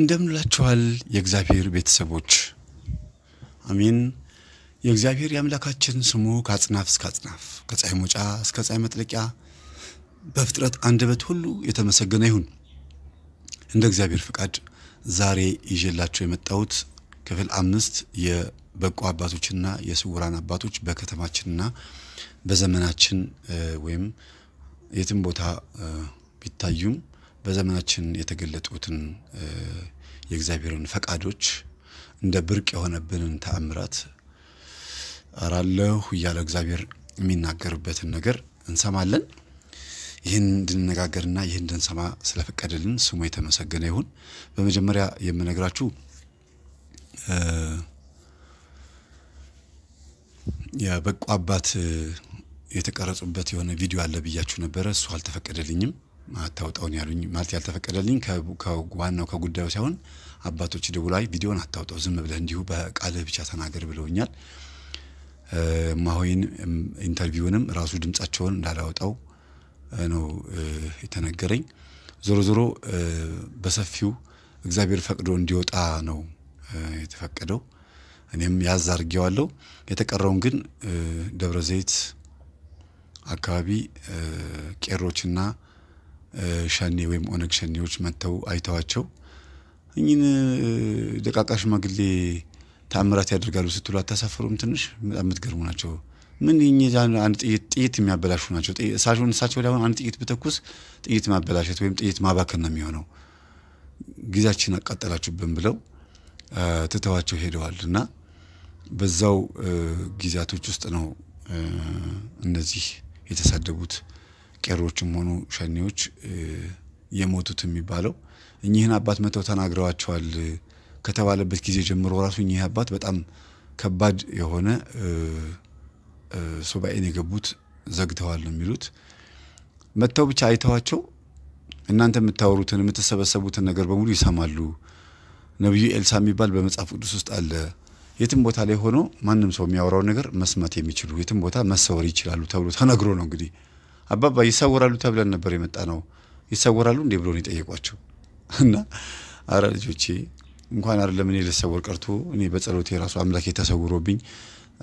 እንደምንላችኋል የእግዚአብሔር ቤተሰቦች አሜን። የእግዚአብሔር የአምላካችን ስሙ ከአጽናፍ እስከ አጽናፍ ከፀሐይ መውጫ እስከ ፀሐይ መጥለቂያ በፍጥረት አንደበት ሁሉ የተመሰገነ ይሁን። እንደ እግዚአብሔር ፍቃድ ዛሬ ይዤላቸው የመጣሁት ክፍል አምስት የበጎ አባቶችና የስውራን አባቶች በከተማችንና በዘመናችን ወይም የትም ቦታ ቢታዩም በዘመናችን የተገለጡትን የእግዚአብሔርን ፈቃዶች እንደ ብርቅ የሆነብንን ተአምራት አራለሁ እያለ እግዚአብሔር የሚናገርበትን ነገር እንሰማለን። ይህን እንድንነጋገርና ይህን እንድንሰማ ስለፈቀደልን ስሙ የተመሰገነ ይሁን። በመጀመሪያ የምነግራችሁ የበቁ አባት የተቀረጹበት የሆነ ቪዲዮ አለ ብያችሁ ነበረ። እሱ አልተፈቀደልኝም። አታውጣውን ያሉኝ ማለት ያልተፈቀደልኝ ዋናው ከጉዳዩ ሳይሆን አባቶች ላይ ቪዲዮን አታውጣው ዝም ብለህ እንዲሁ በቃልህ ብቻ ተናገር ብለውኛል። ማሆይን ኢንተርቪውንም ራሱ ድምጻቸውን እንዳላወጣው ነው የተነገረኝ። ዞሮ ዞሮ በሰፊው እግዚአብሔር ፈቅዶ እንዲወጣ ነው የተፈቀደው። እኔም ያዝ አድርጌዋለሁ። የተቀረውን ግን ደብረ ዘይት አካባቢ ቄሮችና ሸኔ ወይም ኦነግ ሸኔዎች መጥተው አይተዋቸው እኝን ደቃቃ ሽማግሌ ተአምራት ያደርጋሉ ስትሉ አታሳፍሩም? ትንሽ በጣም የምትገርሙ ናቸው። ምን አንድ ጥይት ጥይት የሚያበላሹ ናቸው። እሳቸውን እሳቸው ላይ አንድ ጥይት ብተኩስ ጥይት ማበላሸት ወይም ጥይት ማባከን ነው የሚሆነው። ጊዜያችን አቃጠላችሁብን ብለው ትተዋቸው ሄደዋል እና በዛው ጊዜያቶች ውስጥ ነው እነዚህ የተሳደቡት ቄሮዎችም ሆኑ ሸኔዎች የሞቱት የሚባለው እኚህን አባት መተው ተናግረዋቸዋል ከተባለበት ጊዜ ጀምሮ ራሱ እኚህ አባት በጣም ከባድ የሆነ ሱባኤን የገቡት ዘግተዋል ነው የሚሉት። መጥተው ብቻ አይተዋቸው እናንተ የምታወሩትን የምትሰበሰቡትን ነገር በሙሉ ይሰማሉ። ነቢዩ ኤልሳ የሚባል በመጽሐፍ ቅዱስ ውስጥ አለ። የትም ቦታ ላይ ሆኖ ማንም ሰው የሚያወራው ነገር መስማት የሚችሉ የትም ቦታ መሰወር ይችላሉ ተብሎ ተነግሮ ነው እንግዲህ አባባ ይሰውራሉ ተብለን ነበር የመጣ ነው። ይሰውራሉ እንዴ ብሎ የጠየቋቸው እና አረ ልጆቼ እንኳን አይደለም እኔ ልሰወር ቀርቶ እኔ በጸሎቴ የራሱ አምላኬ ተሰውሮብኝ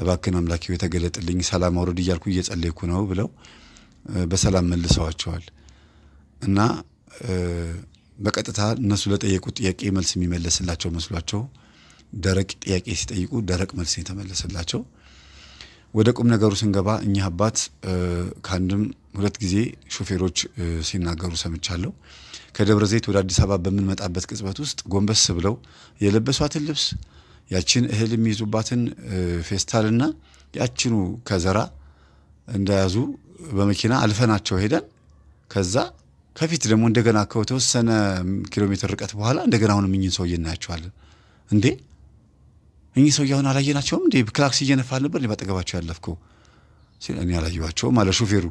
እባክን አምላኬው የተገለጥልኝ ሰላም አውረድ እያልኩ እየጸለይኩ ነው ብለው በሰላም መልሰዋቸዋል እና በቀጥታ እነሱ ለጠየቁት ጥያቄ መልስ የሚመለስላቸው መስሏቸው ደረቅ ጥያቄ ሲጠይቁ ደረቅ መልስ የተመለሰላቸው። ወደ ቁም ነገሩ ስንገባ እኚህ አባት ከአንድም ሁለት ጊዜ ሾፌሮች ሲናገሩ ሰምቻለሁ። ከደብረ ዘይት ወደ አዲስ አበባ በምንመጣበት ቅጽበት ውስጥ ጎንበስ ብለው የለበሷትን ልብስ ያችን እህል የሚይዙባትን ፌስታልና ያችኑ ከዘራ እንደያዙ በመኪና አልፈናቸው ሄደን ከዛ ከፊት ደግሞ እንደገና ከተወሰነ ኪሎ ሜትር ርቀት በኋላ እንደገና አሁንም እኝን ሰውዬ እናያቸዋለን። እንዴ እኚህ ሰውዬ አሁን አላየናቸውም እንዴ? ክላክስ እየነፋል ነበር እኔ ባጠገባቸው ያለፍከው? እኔ አላየኋቸውም አለ ሹፌሩ።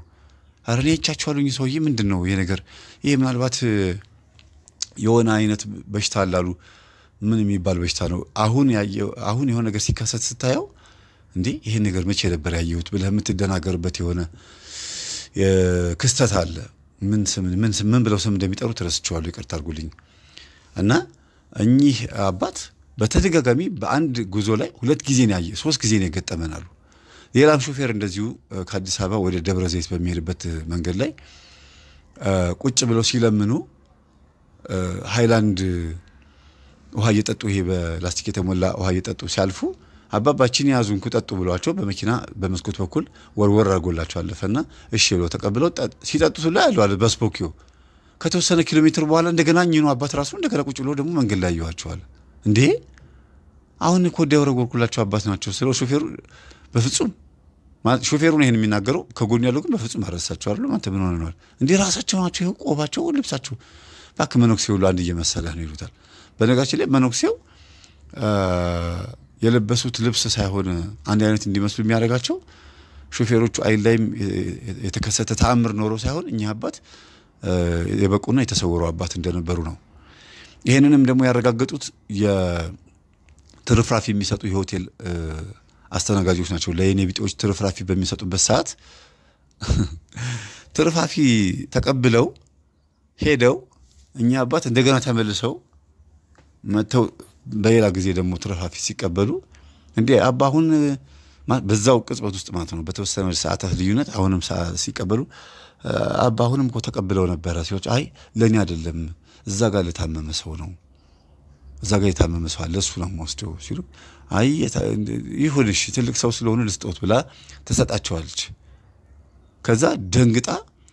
አረ እኔ አይቻችኋለሁኝ ሰውዬ ምንድን ነው ይሄ ነገር? ይሄ ምናልባት የሆነ አይነት በሽታ አላሉ ምን የሚባል በሽታ ነው። አሁን አሁን የሆነ ነገር ሲከሰት ስታየው እንዴ ይሄ ነገር መቼ ነበር ያየሁት ብለህ የምትደናገርበት የሆነ ክስተት አለ። ምን ምን ብለው ስም እንደሚጠሩ ትረስቸዋለሁ፣ ይቅርታ አድርጉልኝ። እና እኚህ አባት በተደጋጋሚ በአንድ ጉዞ ላይ ሁለት ጊዜ ነው ያየ ሶስት ጊዜ ነው የገጠመን አሉ። ሌላም ሾፌር እንደዚሁ ከአዲስ አበባ ወደ ደብረ ዘይት በሚሄድበት መንገድ ላይ ቁጭ ብለው ሲለምኑ ሃይላንድ ውሃ እየጠጡ ይሄ በላስቲክ የተሞላ ውሃ እየጠጡ ሲያልፉ አባባችን የያዙን ጠጡ ብሏቸው በመኪና በመስኮት በኩል ወርወር አርጎላቸው አለፈና እሺ ብለው ተቀብለው ሲጠጡት ላይ ያለዋል በስፖኪዮ ከተወሰነ ኪሎ ሜትር በኋላ እንደገና ኝኑ አባት ራሱ እንደገና ቁጭ ብሎ ደግሞ መንገድ ላይ ያዩዋቸዋል። እንዴ አሁን እኮ ወዲያ አባት ናቸው ስለው ሾፌሩ በፍጹም ሾፌሩን ይሄን የሚናገረው ከጎን ያለው ግን በፍጹም አረሳቸው አለ አንተ ምን ሆነዋል እንዲህ ራሳቸው ናቸው ይኸው ቆባቸው ልብሳቸው እባክህ መነኩሴ ሁሉ አንድ እየመሰለህ ነው ይሉታል በነገራችን ላይ መነኩሴው የለበሱት ልብስ ሳይሆን አንድ አይነት እንዲመስሉ የሚያደርጋቸው ሾፌሮቹ አይን ላይም የተከሰተ ተአምር ኖሮ ሳይሆን እኚህ አባት የበቁና የተሰወሩ አባት እንደነበሩ ነው ይህንንም ደግሞ ያረጋገጡት የትርፍራፊ የሚሰጡ የሆቴል አስተናጋጆች ናቸው። ለየኔ ቢጤዎች ትርፍራፊ በሚሰጡበት ሰዓት ትርፋፊ ተቀብለው ሄደው እኛ አባት እንደገና ተመልሰው መጥተው በሌላ ጊዜ ደግሞ ትርፋፊ ሲቀበሉ እንዴ አባ አሁን በዛው ቅጽበት ውስጥ ማለት ነው፣ በተወሰነ ሰዓታት ልዩነት አሁንም ሲቀበሉ አባ አሁንም እኮ ተቀብለው ነበረ ሲዎች አይ ለእኔ አይደለም እዛ ጋር ለታመመ ሰው ነው እዛ ጋር የታመመ ሰው አለ እሱ ነው የምወስደው ሲሉ አይ ይሁንሽ ትልቅ ሰው ስለሆኑ ልስጦት ብላ ትሰጣቸዋለች። ከዛ ደንግጣ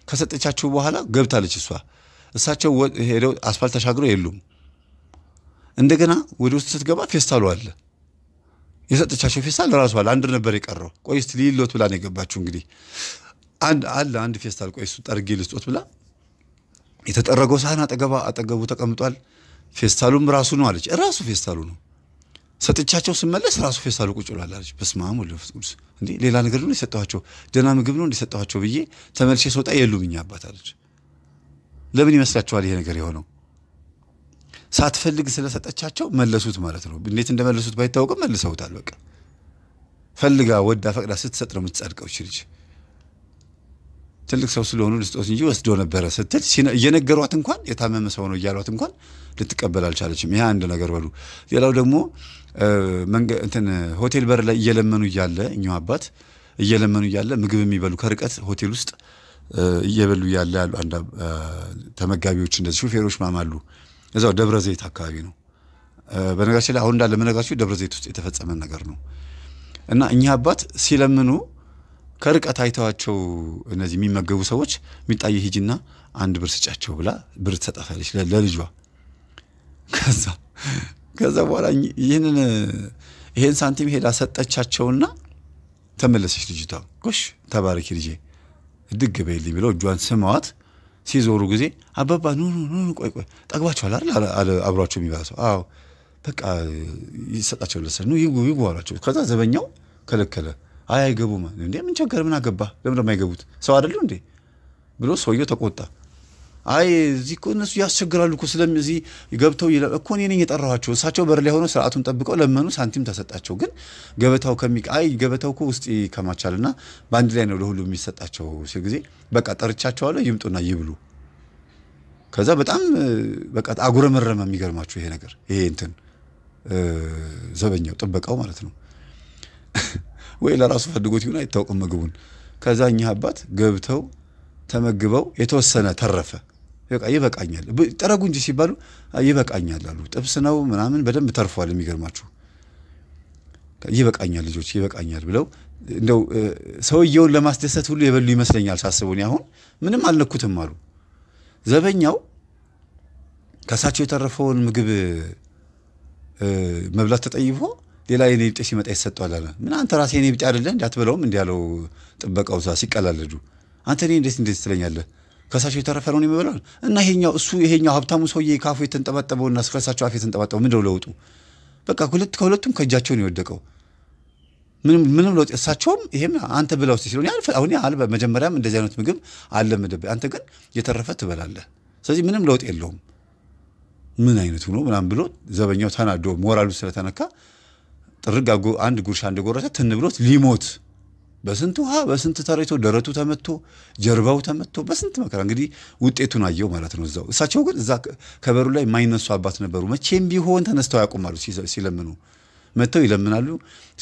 ከሰጠቻቸው በኋላ ገብታለች እሷ። እሳቸው ሄደው አስፋልት ተሻግረው የሉም። እንደገና ወደ ውስጥ ስትገባ ፌስታሉ አለ። የሰጠቻቸው ፌስታል ራሱ አለ። አንድ ነበር የቀረው። ቆይ ሊሎት ብላ ነው የገባችሁ። እንግዲህ አንድ አለ አንድ ፌስታል፣ ቆይ እሱ ጠርጌ ልስጦት ብላ የተጠረገው ሳህን አጠገባ አጠገቡ ተቀምጧል። ፌስታሉም ራሱ ነው አለች። ራሱ ፌስታሉ ነው። ሰጥቻቸው ስመለስ ራሱ ፌስታሉ ቁጭ ብሏል አለች። በስመ አብ ወወልድ ቅዱስ እንዴ ሌላ ነገር ነው የሰጠኋቸው? ደህና ምግብ ነው እንደሰጠኋቸው ብዬ ተመልሼ ስወጣ የሉም እኛ አባት አለች። ለምን ይመስላችኋል ይሄ ነገር የሆነው? ሳትፈልግ ስለሰጠቻቸው መለሱት ማለት ነው። እንዴት እንደመለሱት ባይታወቅም መልሰውታል። በቃ ፈልጋ ወዳ ፈቅዳ ስትሰጥ ነው የምትጸድቀው እች ልጅ። ትልቅ ሰው ስለሆኑ ልስጦት እንጂ ወስዶ ነበረ ስትል እየነገሯት እንኳን የታመመ ሰው ነው እያሏት እንኳን ልትቀበል አልቻለችም። ይህ አንድ ነገር በሉ። ሌላው ደግሞ እንትን ሆቴል በር ላይ እየለመኑ እያለ እኛው አባት እየለመኑ እያለ ምግብ የሚበሉ ከርቀት ሆቴል ውስጥ እየበሉ እያለ ያሉ አንድ ተመጋቢዎች እንደዚህ ሹፌሮች ማማሉ እዛው ደብረ ዘይት አካባቢ ነው። በነገራችን ላይ አሁን እንዳለ መነግራችሁ ደብረ ዘይት ውስጥ የተፈጸመ ነገር ነው እና እኚህ አባት ሲለምኑ ከርቀት አይተዋቸው እነዚህ የሚመገቡ ሰዎች የሚጣየ ሂጂና አንድ ብር ስጫቸው ብላ ብር ትሰጣታለች ለልጇ ከዛ ከዛ በኋላ ይህንን ይሄን ሳንቲም ሄዳ ሰጠቻቸውና ተመለሰች ልጅቷ። ጎሽ ተባረኪ ልጄ እድግ በይልኝ ብለው እጇን ስማዋት ሲዞሩ ጊዜ አባባ ኑ ኑ ኑ ቆይ ቆይ ጠግባቸዋል አለ አብሯቸው የሚበላ ሰው። አዎ በቃ ይሰጣቸው ለሰ ኑ ይጉ ይግቡ አሏቸው። ከዛ ዘበኛው ከለከለ። አይ አይገቡም። እንዴ ምን ቸገር ምን አገባ? ለምን አይገቡት? ሰው አይደሉ እንዴ ብሎ ሰውየው ተቆጣ። አይ እዚህ እኮ እነሱ ያስቸግራሉ እኮ ስለዚህ ገብተው እኮ እኔ ነኝ የጠራኋቸው። እሳቸው በር ላይ ሆነው ስርዓቱን ጠብቀው ለመኑ፣ ሳንቲም ተሰጣቸው። ግን ገበታው ከሚ አይ ገበታው እኮ ውስጥ ይከማቻልና በአንድ ላይ ነው ለሁሉ የሚሰጣቸው ሲል ጊዜ በቃ ጠርቻቸዋለሁ፣ ይምጡና ይብሉ። ከዛ በጣም በቃ አጉረመረመ። የሚገርማችሁ ይሄ ነገር ይሄ እንትን ዘበኛው ጥበቃው ማለት ነው ወይ ለራሱ ፈልጎት ይሁን አይታወቅም ምግቡን። ከዛ እኚህ አባት ገብተው ተመግበው የተወሰነ ተረፈ። በቃ ይበቃኛል ጥረጉ እንጂ ሲባሉ ይበቃኛል አሉ። ጥብስ ነው ምናምን በደንብ ተርፏል። የሚገርማችሁ ይበቃኛል ልጆች ይበቃኛል ብለው እንደው ሰውየውን ለማስደሰት ሁሉ የበሉ ይመስለኛል ሳስቡን። አሁን ምንም አልነኩትም አሉ። ዘበኛው ከእሳቸው የተረፈውን ምግብ መብላት ተጠይፎ ሌላ የኔ ብጤ ሲመጣ ይሰጠዋል አለ። ምን አንተ ራሴ የኔ ብጤ አይደለ እንዲ ያለው ጥበቃው ሲቀላለዱ አንተ እኔ እንዴት እንዴት ትለኛለህ ከሳቸው ነው ይበላል እና ይሄኛው እሱ ይሄኛው ሀብታሙ ሰውዬ ካፉ እና ከሳቸው አፍ የተንጠባጠበው ምንድነው ለውጡ? በቃ ሁለት ከሁለቱም ከእጃቸውን የወደቀው ምንም ለውጥ እሳቸውም ይሄም አንተ ብላ ውስጥ ሲሉ አሁን አልበ መጀመሪያም እንደዚህ አይነት ምግብ አልለምድብ፣ አንተ ግን የተረፈ ትበላለህ። ስለዚህ ምንም ለውጥ የለውም። ምን አይነት ሆኖ ምናምን ብሎ ዘበኛው ተናዶ ሞራሉ ስለተነካ ጥርግ አንድ ጉርሻ እንደጎረሰ ትን ብሎት ሊሞት በስንት ውሃ በስንት ተሬቶ ደረቱ ተመቶ ጀርባው ተመቶ በስንት መከራ እንግዲህ ውጤቱን አየው ማለት ነው። እዛው እሳቸው ግን እዛ ከበሩ ላይ የማይነሱ አባት ነበሩ። መቼም ቢሆን ተነስተው ያቆማሉ ሲለምኑ መጥተው ይለምናሉ።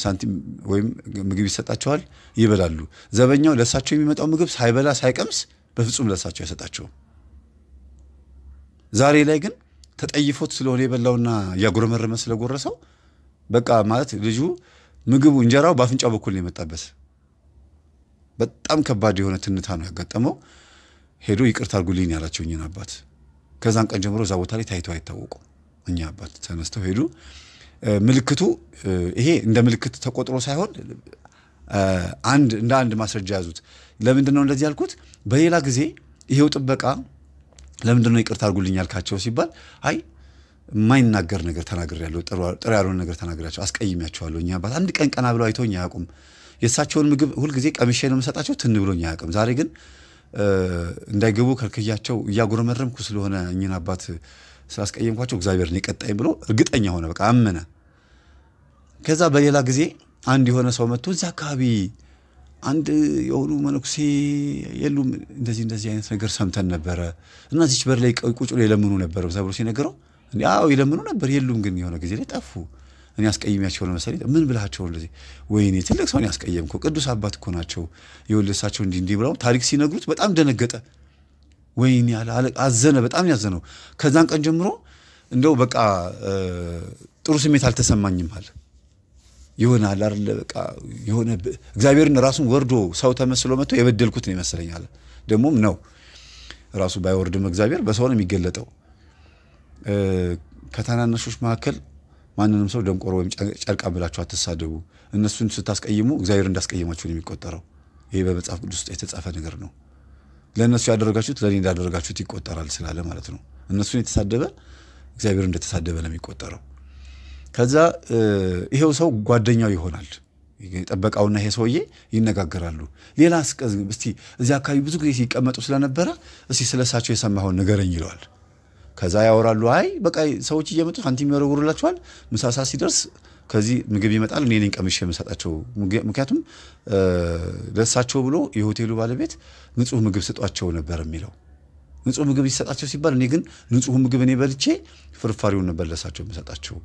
ሳንቲም ወይም ምግብ ይሰጣቸዋል፣ ይበላሉ። ዘበኛው ለእሳቸው የሚመጣው ምግብ ሳይበላ ሳይቀምስ በፍጹም ለእሳቸው አይሰጣቸውም። ዛሬ ላይ ግን ተጠይፎት ስለሆነ የበላውና እያጉረመረመ ስለጎረሰው በቃ ማለት ልጁ ምግቡ እንጀራው በአፍንጫው በኩል ነው የመጣበት። በጣም ከባድ የሆነ ትንታ ነው ያጋጠመው። ሄዶ ይቅርታ አርጉልኝ ያላቸው እኝን አባት ከዛን ቀን ጀምሮ እዛ ቦታ ላይ ታይቶ አይታወቁ። እኛ አባት ተነስተው ሄዱ። ምልክቱ ይሄ እንደ ምልክት ተቆጥሮ ሳይሆን አንድ እንደ አንድ ማስረጃ ያዙት። ለምንድን ነው እንደዚህ ያልኩት? በሌላ ጊዜ ይሄው ጥበቃ ለምንድን ነው ይቅርታ አርጉልኝ ያልካቸው ሲባል አይ የማይናገር ነገር ተናግሬያለሁ፣ ጥሩ ያልሆነ ነገር ተናግሬያቸው አስቀይሜያቸዋለሁ። እኛ አባት አንድ ቀን ቀና ብለው አይተውኝ አያውቁም። የእሳቸውን ምግብ ሁልጊዜ ቀምሼ ነው የምሰጣቸው። ትን ብሎኝ አያውቅም። ዛሬ ግን እንዳይገቡ ከልክያቸው እያጎረመረምኩ ስለሆነ እኝን አባት ስላስቀየምኳቸው እግዚአብሔር ነው ብሎ እርግጠኛ ሆነ። በቃ አመነ። ከዛ በሌላ ጊዜ አንድ የሆነ ሰው መጥቶ እዚህ አካባቢ አንድ የሆኑ መነኩሴ የሉም እንደዚህ እንደዚህ አይነት ነገር ሰምተን ነበረ እና ዚች በር ላይ ቁጭ ብሎ የለምኑ ነበር ብሎ ሲነገረው፣ አዎ ይለምኑ ነበር የሉም፣ ግን የሆነ ጊዜ ላይ ጠፉ። እኔ አስቀይሜያቸው ነው መሰለኝ። ምን ብላቸው እንደዚህ? ወይኔ ትልቅ ሰውን ያስቀየምኩ ቅዱስ አባት እኮ ናቸው የወለሳቸው እንዲህ እንዲህ ብለው ታሪክ ሲነግሩት በጣም ደነገጠ። ወይኔ አዘነ፣ በጣም ያዘነው። ከዛን ቀን ጀምሮ እንደው በቃ ጥሩ ስሜት አልተሰማኝም አለ። የሆነ አለ አይደለ በቃ የሆነ እግዚአብሔርን ራሱን ወርዶ ሰው ተመስሎ መጥቶ የበደልኩት ነው አለ። ደግሞም ነው ራሱ ባይወርድም እግዚአብሔር በሰው ነው የሚገለጠው። ከታናናሾች መካከል ማንንም ሰው ደንቆሮ ወይም ጨርቃ ብላችሁ አትሳደቡ። እነሱን ስታስቀይሙ እግዚአብሔር እንዳስቀየማችሁ ነው የሚቆጠረው። ይሄ በመጽሐፍ ቅዱስ ውስጥ የተጻፈ ነገር ነው። ለእነሱ ያደረጋችሁት ለእኔ እንዳደረጋችሁት ይቆጠራል ስላለ ማለት ነው። እነሱን የተሳደበ እግዚአብሔር እንደተሳደበ ነው የሚቆጠረው። ከዛ ይሄው ሰው ጓደኛው ይሆናል። ጠበቃውና ይሄ ሰውዬ ይነጋገራሉ። ሌላ እስቲ እዚህ አካባቢ ብዙ ጊዜ ሲቀመጡ ስለነበረ እስቲ ስለሳቸው የሰማኸውን ንገረኝ ይለዋል። ከዛ ያወራሉ። አይ በቃ ሰዎች እየመጡ ሳንቲም ያወረውሩላቸዋል። ምሳሳ ሲደርስ ከዚህ ምግብ ይመጣል፣ እኔ ነኝ ቀምሼ የምሰጣቸው። ምክንያቱም ደሳቸው ብሎ የሆቴሉ ባለቤት ንጹህ ምግብ ስጧቸው ነበር የሚለው። ንጹህ ምግብ ይሰጣቸው ሲባል እኔ ግን ንጹህ ምግብ እኔ በልቼ ፍርፋሪውን ነበር ደሳቸው የምሰጣቸው።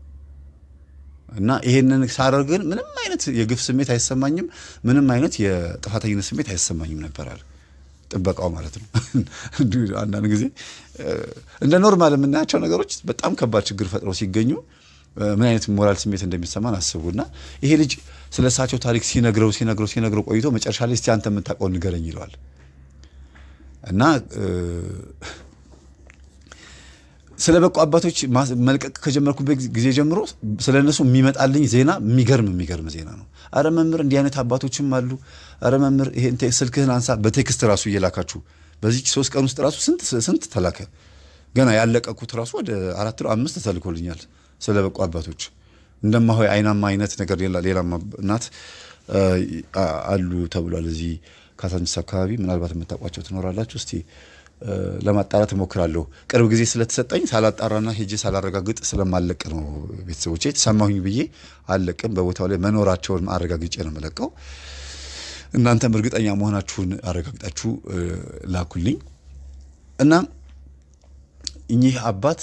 እና ይሄንን ሳደርግ ግን ምንም አይነት የግፍ ስሜት አይሰማኝም፣ ምንም አይነት የጥፋተኝነት ስሜት አይሰማኝም ነበራል። ጥበቃው ማለት ነው። አንዳንድ ጊዜ እንደ ኖርማል የምናያቸው ነገሮች በጣም ከባድ ችግር ፈጥረው ሲገኙ ምን አይነት ሞራል ስሜት እንደሚሰማን አስቡና ይሄ ልጅ ስለ እሳቸው ታሪክ ሲነግረው ሲነግረው ሲነግረው ቆይቶ መጨረሻ ላይ እስቲ አንተ የምታውቀውን ንገረኝ ይለዋል እና ስለ በቁ አባቶች መልቀቅ ከጀመርኩበት ጊዜ ጀምሮ ስለ እነሱ የሚመጣልኝ ዜና የሚገርም የሚገርም ዜና ነው። አረ መምህር እንዲህ አይነት አባቶችም አሉ። አረ መምህር ይሄን ስልክህን አንሳ፣ በቴክስት ራሱ እየላካችሁ በዚህ ሶስት ቀን ውስጥ ራሱ ስንት ስንት ተላከ። ገና ያለቀኩት ራሱ ወደ አራት አምስት ተልኮልኛል። ስለ በቁ አባቶች እንደማሆ አይናማ አይነት ነገር ሌላማ እናት አሉ ተብሏል። እዚህ ካሳንቺስ አካባቢ ምናልባት የምታውቋቸው ትኖራላችሁ። እስቲ ለማጣራት እሞክራለሁ። ቅርብ ጊዜ ስለተሰጠኝ ሳላጣራና ሄጄ ሳላረጋግጥ ስለማለቅ ነው። ቤተሰቦቼ የተሰማሁኝ ብዬ አለቅም። በቦታው ላይ መኖራቸውን አረጋግጬ ነው የምለቀው። እናንተም እርግጠኛ መሆናችሁን አረጋግጣችሁ ላኩልኝ እና እኚህ አባት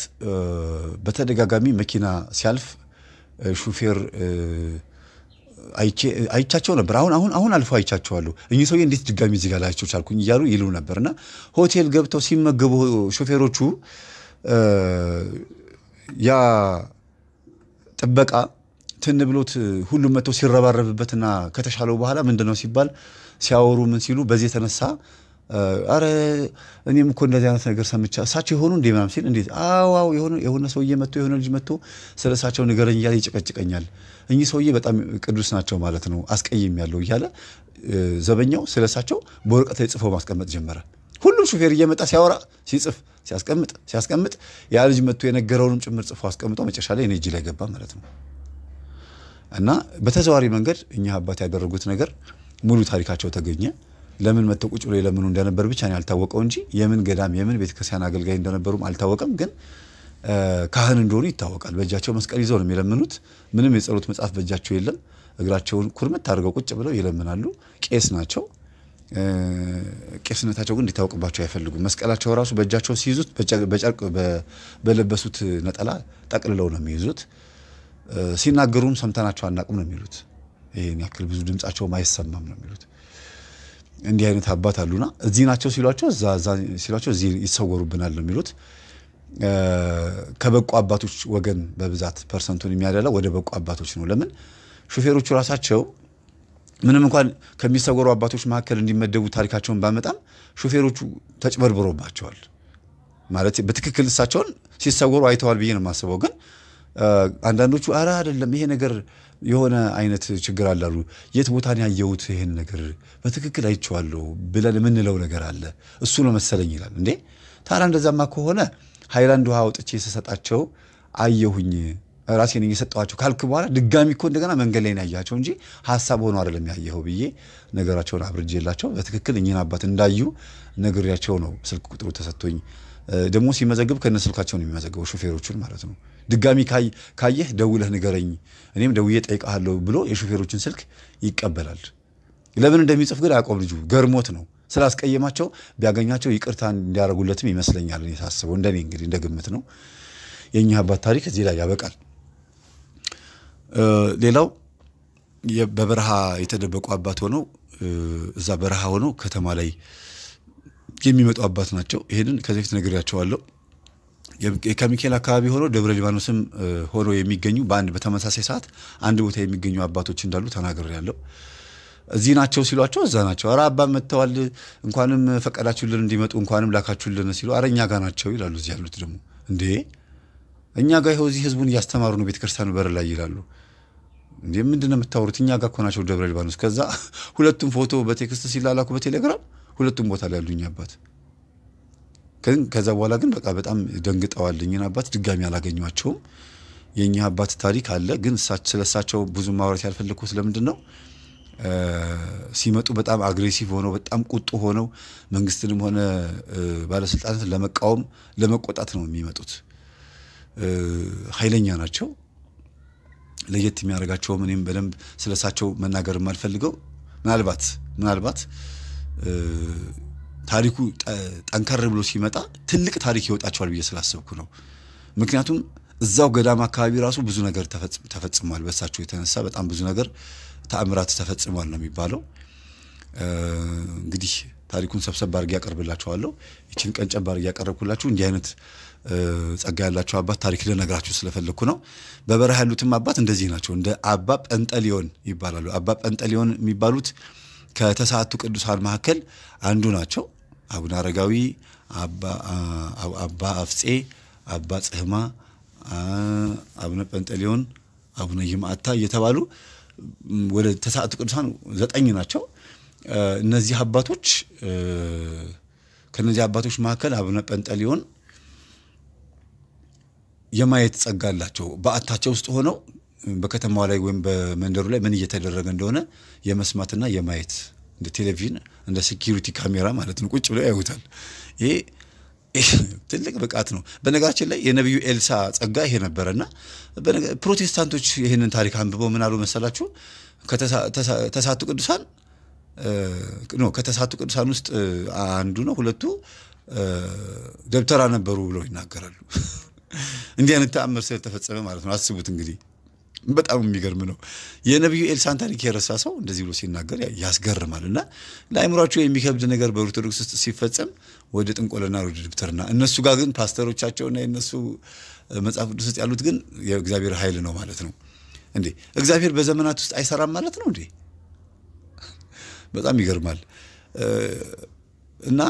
በተደጋጋሚ መኪና ሲያልፍ ሹፌር አይቻቸው ነበር። አሁን አሁን አሁን አልፎ አይቻቸዋለሁ። እኚህ ሰውዬ እንዴት ድጋሚ እዚህ ጋር ላያቸው ቻልኩኝ እያሉ ይሉ ነበር እና ሆቴል ገብተው ሲመገቡ ሾፌሮቹ ያ ጥበቃ ትን ብሎት ሁሉም መጥቶ ሲረባረብበትና ከተሻለው በኋላ ምንድን ነው ሲባል ሲያወሩ ምን ሲሉ በዚህ የተነሳ አረ እኔም እኮ እንደዚህ አይነት ነገር ሰምቻ እሳቸው የሆኑ እንዴ ምናምን ሲል እንዴት አዋው የሆነ የሆነ ሰውዬ መጥቶ የሆነ ልጅ መጥቶ ስለ እሳቸው ንገረኝ እያለ ይጨቀጭቀኛል። እኚህ ሰውዬ በጣም ቅዱስ ናቸው ማለት ነው አስቀይም ያለው እያለ ዘበኛው ስለ እሳቸው በወረቀት ላይ ጽፎ ማስቀመጥ ጀመረ። ሁሉም ሹፌር እየመጣ ሲያወራ ሲጽፍ ሲያስቀምጥ ሲያስቀምጥ ያ ልጅ መጥቶ የነገረውንም ጭምር ጽፎ አስቀምጦ መጨረሻ ላይ እኔ እጅ ላይ ገባ ማለት ነው። እና በተዘዋሪ መንገድ እኚህ አባት ያደረጉት ነገር ሙሉ ታሪካቸው ተገኘ። ለምን መጥተው ቁጭ ብሎ የለምኑ እንደነበር ብቻ ነው ያልታወቀው እንጂ የምን ገዳም የምን ቤተክርስቲያን አገልጋይ እንደነበሩም አልታወቀም። ግን ካህን እንደሆኑ ይታወቃል። በእጃቸው መስቀል ይዘው ነው የሚለምኑት። ምንም የጸሎት መጽሐፍ በእጃቸው የለም። እግራቸውን ኩርምት አድርገው ቁጭ ብለው ይለምናሉ። ቄስ ናቸው። ቄስነታቸው ግን እንዲታወቅባቸው አይፈልጉም። መስቀላቸው ራሱ በእጃቸው ሲይዙት በጨርቅ በለበሱት ነጠላ ጠቅልለው ነው የሚይዙት። ሲናገሩም ሰምተናቸው አናቅም ነው የሚሉት። ይህን ያክል ብዙ ድምጻቸውም አይሰማም ነው የሚሉት። እንዲህ አይነት አባት አሉና እዚህ ናቸው ሲሏቸው ሲሏቸው እዚህ ይሰወሩብናል ነው የሚሉት። ከበቁ አባቶች ወገን በብዛት ፐርሰንቱን የሚያደላ ወደ በቁ አባቶች ነው። ለምን ሹፌሮቹ ራሳቸው ምንም እንኳን ከሚሰወሩ አባቶች መካከል እንዲመደቡ ታሪካቸውን ባመጣም ሹፌሮቹ ተጭበርብሮባቸዋል ማለት በትክክል እሳቸውን ሲሰወሩ አይተዋል ብዬ ነው የማስበው ግን አንዳንዶቹ አረ አይደለም ይሄ ነገር የሆነ አይነት ችግር አላሉ የት ቦታን ያየሁት ይሄን ነገር በትክክል አይቼዋለሁ ብለን የምንለው ነገር አለ። እሱ ነው መሰለኝ ይላል። እንዴ ታዲያ እንደዛማ ከሆነ ሃይላንድ ውሃ አውጥቼ ስሰጣቸው አየሁኝ ራሴን እየሰጠኋቸው ካልክ በኋላ ድጋሚ እኮ እንደገና መንገድ ላይ ያያቸው እንጂ ሀሳብ ሆኖ አይደለም ያየኸው ብዬ ነገራቸውን አብርጄላቸው በትክክል እኚህን አባት እንዳዩ ነግሬያቸው ነው ስልክ ቁጥሩ ተሰጥቶኝ ደግሞ ሲመዘግብ ከነ ስልካቸው ነው የሚመዘግበው ሹፌሮቹን ማለት ነው። ድጋሚ ካየህ ደውለህ ንገረኝ፣ እኔም ደውዬ ጠይቀሃለሁ ብሎ የሹፌሮችን ስልክ ይቀበላል። ለምን እንደሚጽፍ ግን አያውቀውም። ልጁ ገርሞት ነው ስላስቀየማቸው ቢያገኛቸው ይቅርታ እንዲያደርጉለትም ይመስለኛል። እኔ ሳስበው እንደኔ እንግዲህ እንደ ግምት ነው። የእኛ አባት ታሪክ እዚህ ላይ ያበቃል። ሌላው በበረሃ የተደበቁ አባት ሆነው እዛ በረሃ ሆነው ከተማ ላይ የሚመጡ አባት ናቸው። ይሄንን ከዚህ በፊት ነግሬያቸዋለሁ። ከሚካኤል አካባቢ ሆኖ ደብረ ሊባኖስም ሆነው የሚገኙ በአንድ በተመሳሳይ ሰዓት አንድ ቦታ የሚገኙ አባቶች እንዳሉ ተናግሬያለሁ። እዚህ ናቸው ሲሏቸው እዛ ናቸው። ኧረ አባ መጥተዋል፣ እንኳንም ፈቀዳችሁልን እንዲመጡ እንኳንም ላካችሁልን ሲሉ ኧረ እኛ ጋር ናቸው ይላሉ። እዚህ ያሉት ደግሞ እንዴ እኛ ጋር ይኸው እዚህ ህዝቡን እያስተማሩ ነው ቤተክርስቲያን በር ላይ ይላሉ። እንዴ ምንድን ነው የምታወሩት? እኛ ጋር እኮ ናቸው ደብረ ሊባኖስ። ከዛ ሁለቱም ፎቶ በቴክስት ሲላላኩ በቴሌግራም ሁለቱም ቦታ ላይ ያሉኝ አባት ከዛ በኋላ ግን በቃ በጣም ደንግጠዋል። አባት ድጋሚ አላገኟቸውም። የእኚህ አባት ታሪክ አለ፣ ግን ስለሳቸው ብዙ ማውራት ያልፈለግኩት ለምንድን ነው ሲመጡ በጣም አግሬሲቭ ሆነው በጣም ቁጡ ሆነው መንግስትንም ሆነ ባለስልጣናትን ለመቃወም ለመቆጣት ነው የሚመጡት። ኃይለኛ ናቸው። ለየት የሚያደርጋቸውም እኔም በደንብ ስለሳቸው መናገር የማልፈልገው ምናልባት ምናልባት ታሪኩ ጠንከር ብሎ ሲመጣ ትልቅ ታሪክ ይወጣቸዋል ብዬ ስላሰብኩ ነው። ምክንያቱም እዛው ገዳም አካባቢ ራሱ ብዙ ነገር ተፈጽሟል። በሳቸው የተነሳ በጣም ብዙ ነገር ተአምራት ተፈጽሟል ነው የሚባለው። እንግዲህ ታሪኩን ሰብሰብ ባድርጌ ያቀርብላችኋለሁ። ይችን ቀን ጨብ ያቀረብኩላችሁ እንዲህ አይነት ጸጋ ያላቸው አባት ታሪክ ልነግራችሁ ስለፈለግኩ ነው። በበረሃ ያሉትም አባት እንደዚህ ናቸው። እንደ አባ ጰንጠሊዮን ይባላሉ። አባ ጰንጠሊዮን የሚባሉት ከተስዓቱ ቅዱሳን መካከል አንዱ ናቸው። አቡነ አረጋዊ፣ አባ አፍጼ፣ አባ ጽህማ፣ አቡነ ጰንጠሌዎን፣ አቡነ ይምአታ እየተባሉ ወደ ተስዓቱ ቅዱሳን ዘጠኝ ናቸው። እነዚህ አባቶች ከነዚህ አባቶች መካከል አቡነ ጰንጠሌዎን የማየት ጸጋ አላቸው። በዓታቸው ውስጥ ሆነው በከተማዋ ላይ ወይም በመንደሩ ላይ ምን እየተደረገ እንደሆነ የመስማትና የማየት እንደ ቴሌቪዥን እንደ ሴኪሪቲ ካሜራ ማለት ነው። ቁጭ ብለው ያዩታል። ይሄ ትልቅ ብቃት ነው። በነገራችን ላይ የነቢዩ ኤልሳ ጸጋ ይሄ ነበረ እና ፕሮቴስታንቶች ይህንን ታሪክ አንብበው ምን አሉ መሰላችሁ? ከተሳቱ ቅዱሳን ነው ከተሳቱ ቅዱሳን ውስጥ አንዱ ነው፣ ሁለቱ ደብተራ ነበሩ ብለው ይናገራሉ። እንዲህ አይነት ተአምር ስለተፈጸመ ማለት ነው። አስቡት እንግዲህ በጣም የሚገርም ነው። የነቢዩ ኤልሳን ታሪክ የረሳ ሰው እንደዚህ ብሎ ሲናገር ያስገርማል። እና ለአይምሯቸው የሚከብድ ነገር በኦርቶዶክስ ውስጥ ሲፈጸም ወደ ጥንቆለና ወደ ድብትርና፣ እነሱ ጋር ግን ፓስተሮቻቸውና የነሱ መጽሐፍ ቅዱስ ውስጥ ያሉት ግን የእግዚአብሔር ኃይል ነው ማለት ነው እንዴ? እግዚአብሔር በዘመናት ውስጥ አይሰራም ማለት ነው እንዴ? በጣም ይገርማል እና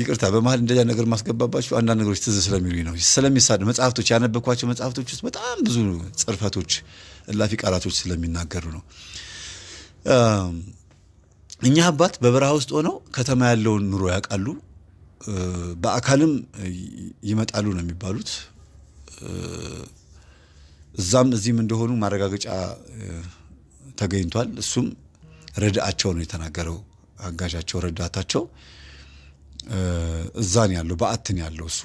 ይቅርታ በመሀል እንደዚያ ነገር ማስገባባቸው አንዳንድ ነገሮች ትዝ ስለሚሉኝ ነው። ስለሚሳድ መጽሐፍቶች ያነበኳቸው መጽሐፍቶች ውስጥ በጣም ብዙ ጽርፈቶች፣ እላፊ ቃላቶች ስለሚናገሩ ነው። እኛ አባት በበረሃ ውስጥ ሆነው ከተማ ያለውን ኑሮ ያውቃሉ። በአካልም ይመጣሉ ነው የሚባሉት። እዛም እዚህም እንደሆኑ ማረጋገጫ ተገኝቷል። እሱም ረዳአቸው ነው የተናገረው። አጋዣቸው፣ ረዳታቸው እዛን ያለው በአትን ያለው እሱ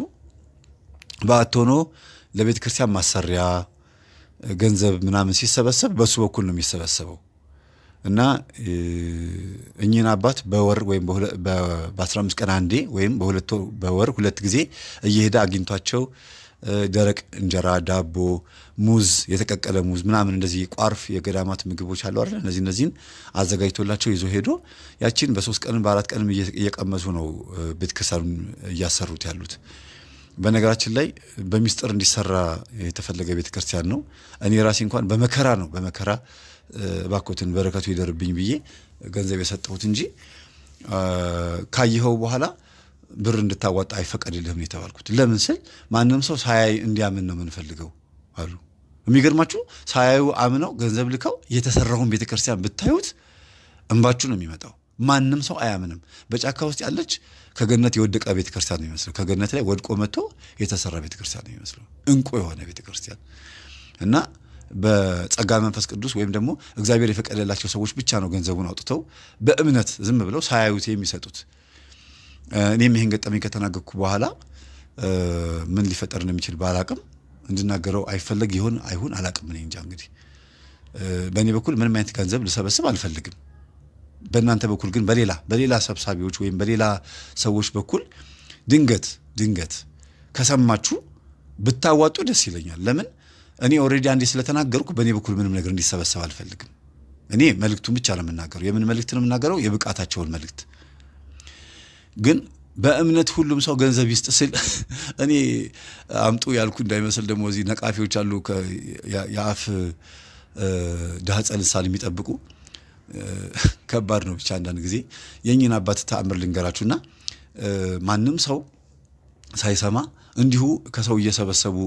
በአት ሆኖ ለቤተ ክርስቲያን ማሰሪያ ገንዘብ ምናምን ሲሰበሰብ በሱ በኩል ነው የሚሰበሰበው እና እኚህን አባት በወር ወይም በ15 ቀን አንዴ ወይም በወር ሁለት ጊዜ እየሄደ አግኝቷቸው ደረቅ እንጀራ፣ ዳቦ፣ ሙዝ፣ የተቀቀለ ሙዝ ምናምን እንደዚህ ቋርፍ የገዳማት ምግቦች አሉ አይደል? እነዚህ እነዚህን አዘጋጅቶላቸው ይዞ ሄዶ ያቺን በሶስት ቀንም በአራት ቀንም እየቀመሱ ነው ቤተክርስቲያኑን እያሰሩት ያሉት። በነገራችን ላይ በሚስጥር እንዲሰራ የተፈለገ ቤተክርስቲያን ነው። እኔ ራሴ እንኳን በመከራ ነው በመከራ እባክዎትን በረከቱ ይደርብኝ ብዬ ገንዘብ የሰጠሁት እንጂ ካየኸው በኋላ ብር እንድታዋጣ አይፈቀድልህም የተባልኩት። ለምን ስል ማንም ሰው ሳያይ እንዲያምን ነው የምንፈልገው አሉ። የሚገርማችሁ ሳያዩ አምነው ገንዘብ ልከው የተሰራውን ቤተክርስቲያን ብታዩት እንባችሁ ነው የሚመጣው። ማንም ሰው አያምንም። በጫካ ውስጥ ያለች ከገነት የወደቀ ቤተክርስቲያን ነው የሚመስለው። ከገነት ላይ ወድቆ መጥቶ የተሰራ ቤተክርስቲያን ነው የሚመስለው። እንቁ የሆነ ቤተክርስቲያን እና በጸጋ መንፈስ ቅዱስ ወይም ደግሞ እግዚአብሔር የፈቀደላቸው ሰዎች ብቻ ነው ገንዘቡን አውጥተው በእምነት ዝም ብለው ሳያዩት የሚሰጡት። እኔም ይሄን ገጠመኝ ከተናገርኩ በኋላ ምን ሊፈጠር እንደሚችል ባላቅም እንድናገረው አይፈለግ ይሆን አይሁን አላቅም። እኔ እንጃ እንግዲህ በእኔ በኩል ምንም አይነት ገንዘብ ልሰበስብ አልፈልግም። በእናንተ በኩል ግን በሌላ በሌላ ሰብሳቢዎች ወይም በሌላ ሰዎች በኩል ድንገት ድንገት ከሰማችሁ ብታዋጡ ደስ ይለኛል። ለምን እኔ ኦልሬዲ አንዴ ስለተናገርኩ በእኔ በኩል ምንም ነገር እንዲሰበሰብ አልፈልግም። እኔ መልእክቱን ብቻ ነው የምናገረው። የምን መልእክት ነው የምናገረው? የብቃታቸውን መልእክት ግን በእምነት ሁሉም ሰው ገንዘብ ይስጥ ስል እኔ አምጡ ያልኩ እንዳይመስል ደግሞ እዚህ ነቃፊዎች አሉ፣ የአፍ ዳህፀ ልሳን የሚጠብቁ ከባድ ነው። ብቻ አንዳንድ ጊዜ የእኝን አባት ተአምር ልንገራችሁና ማንም ሰው ሳይሰማ እንዲሁ ከሰው እየሰበሰቡ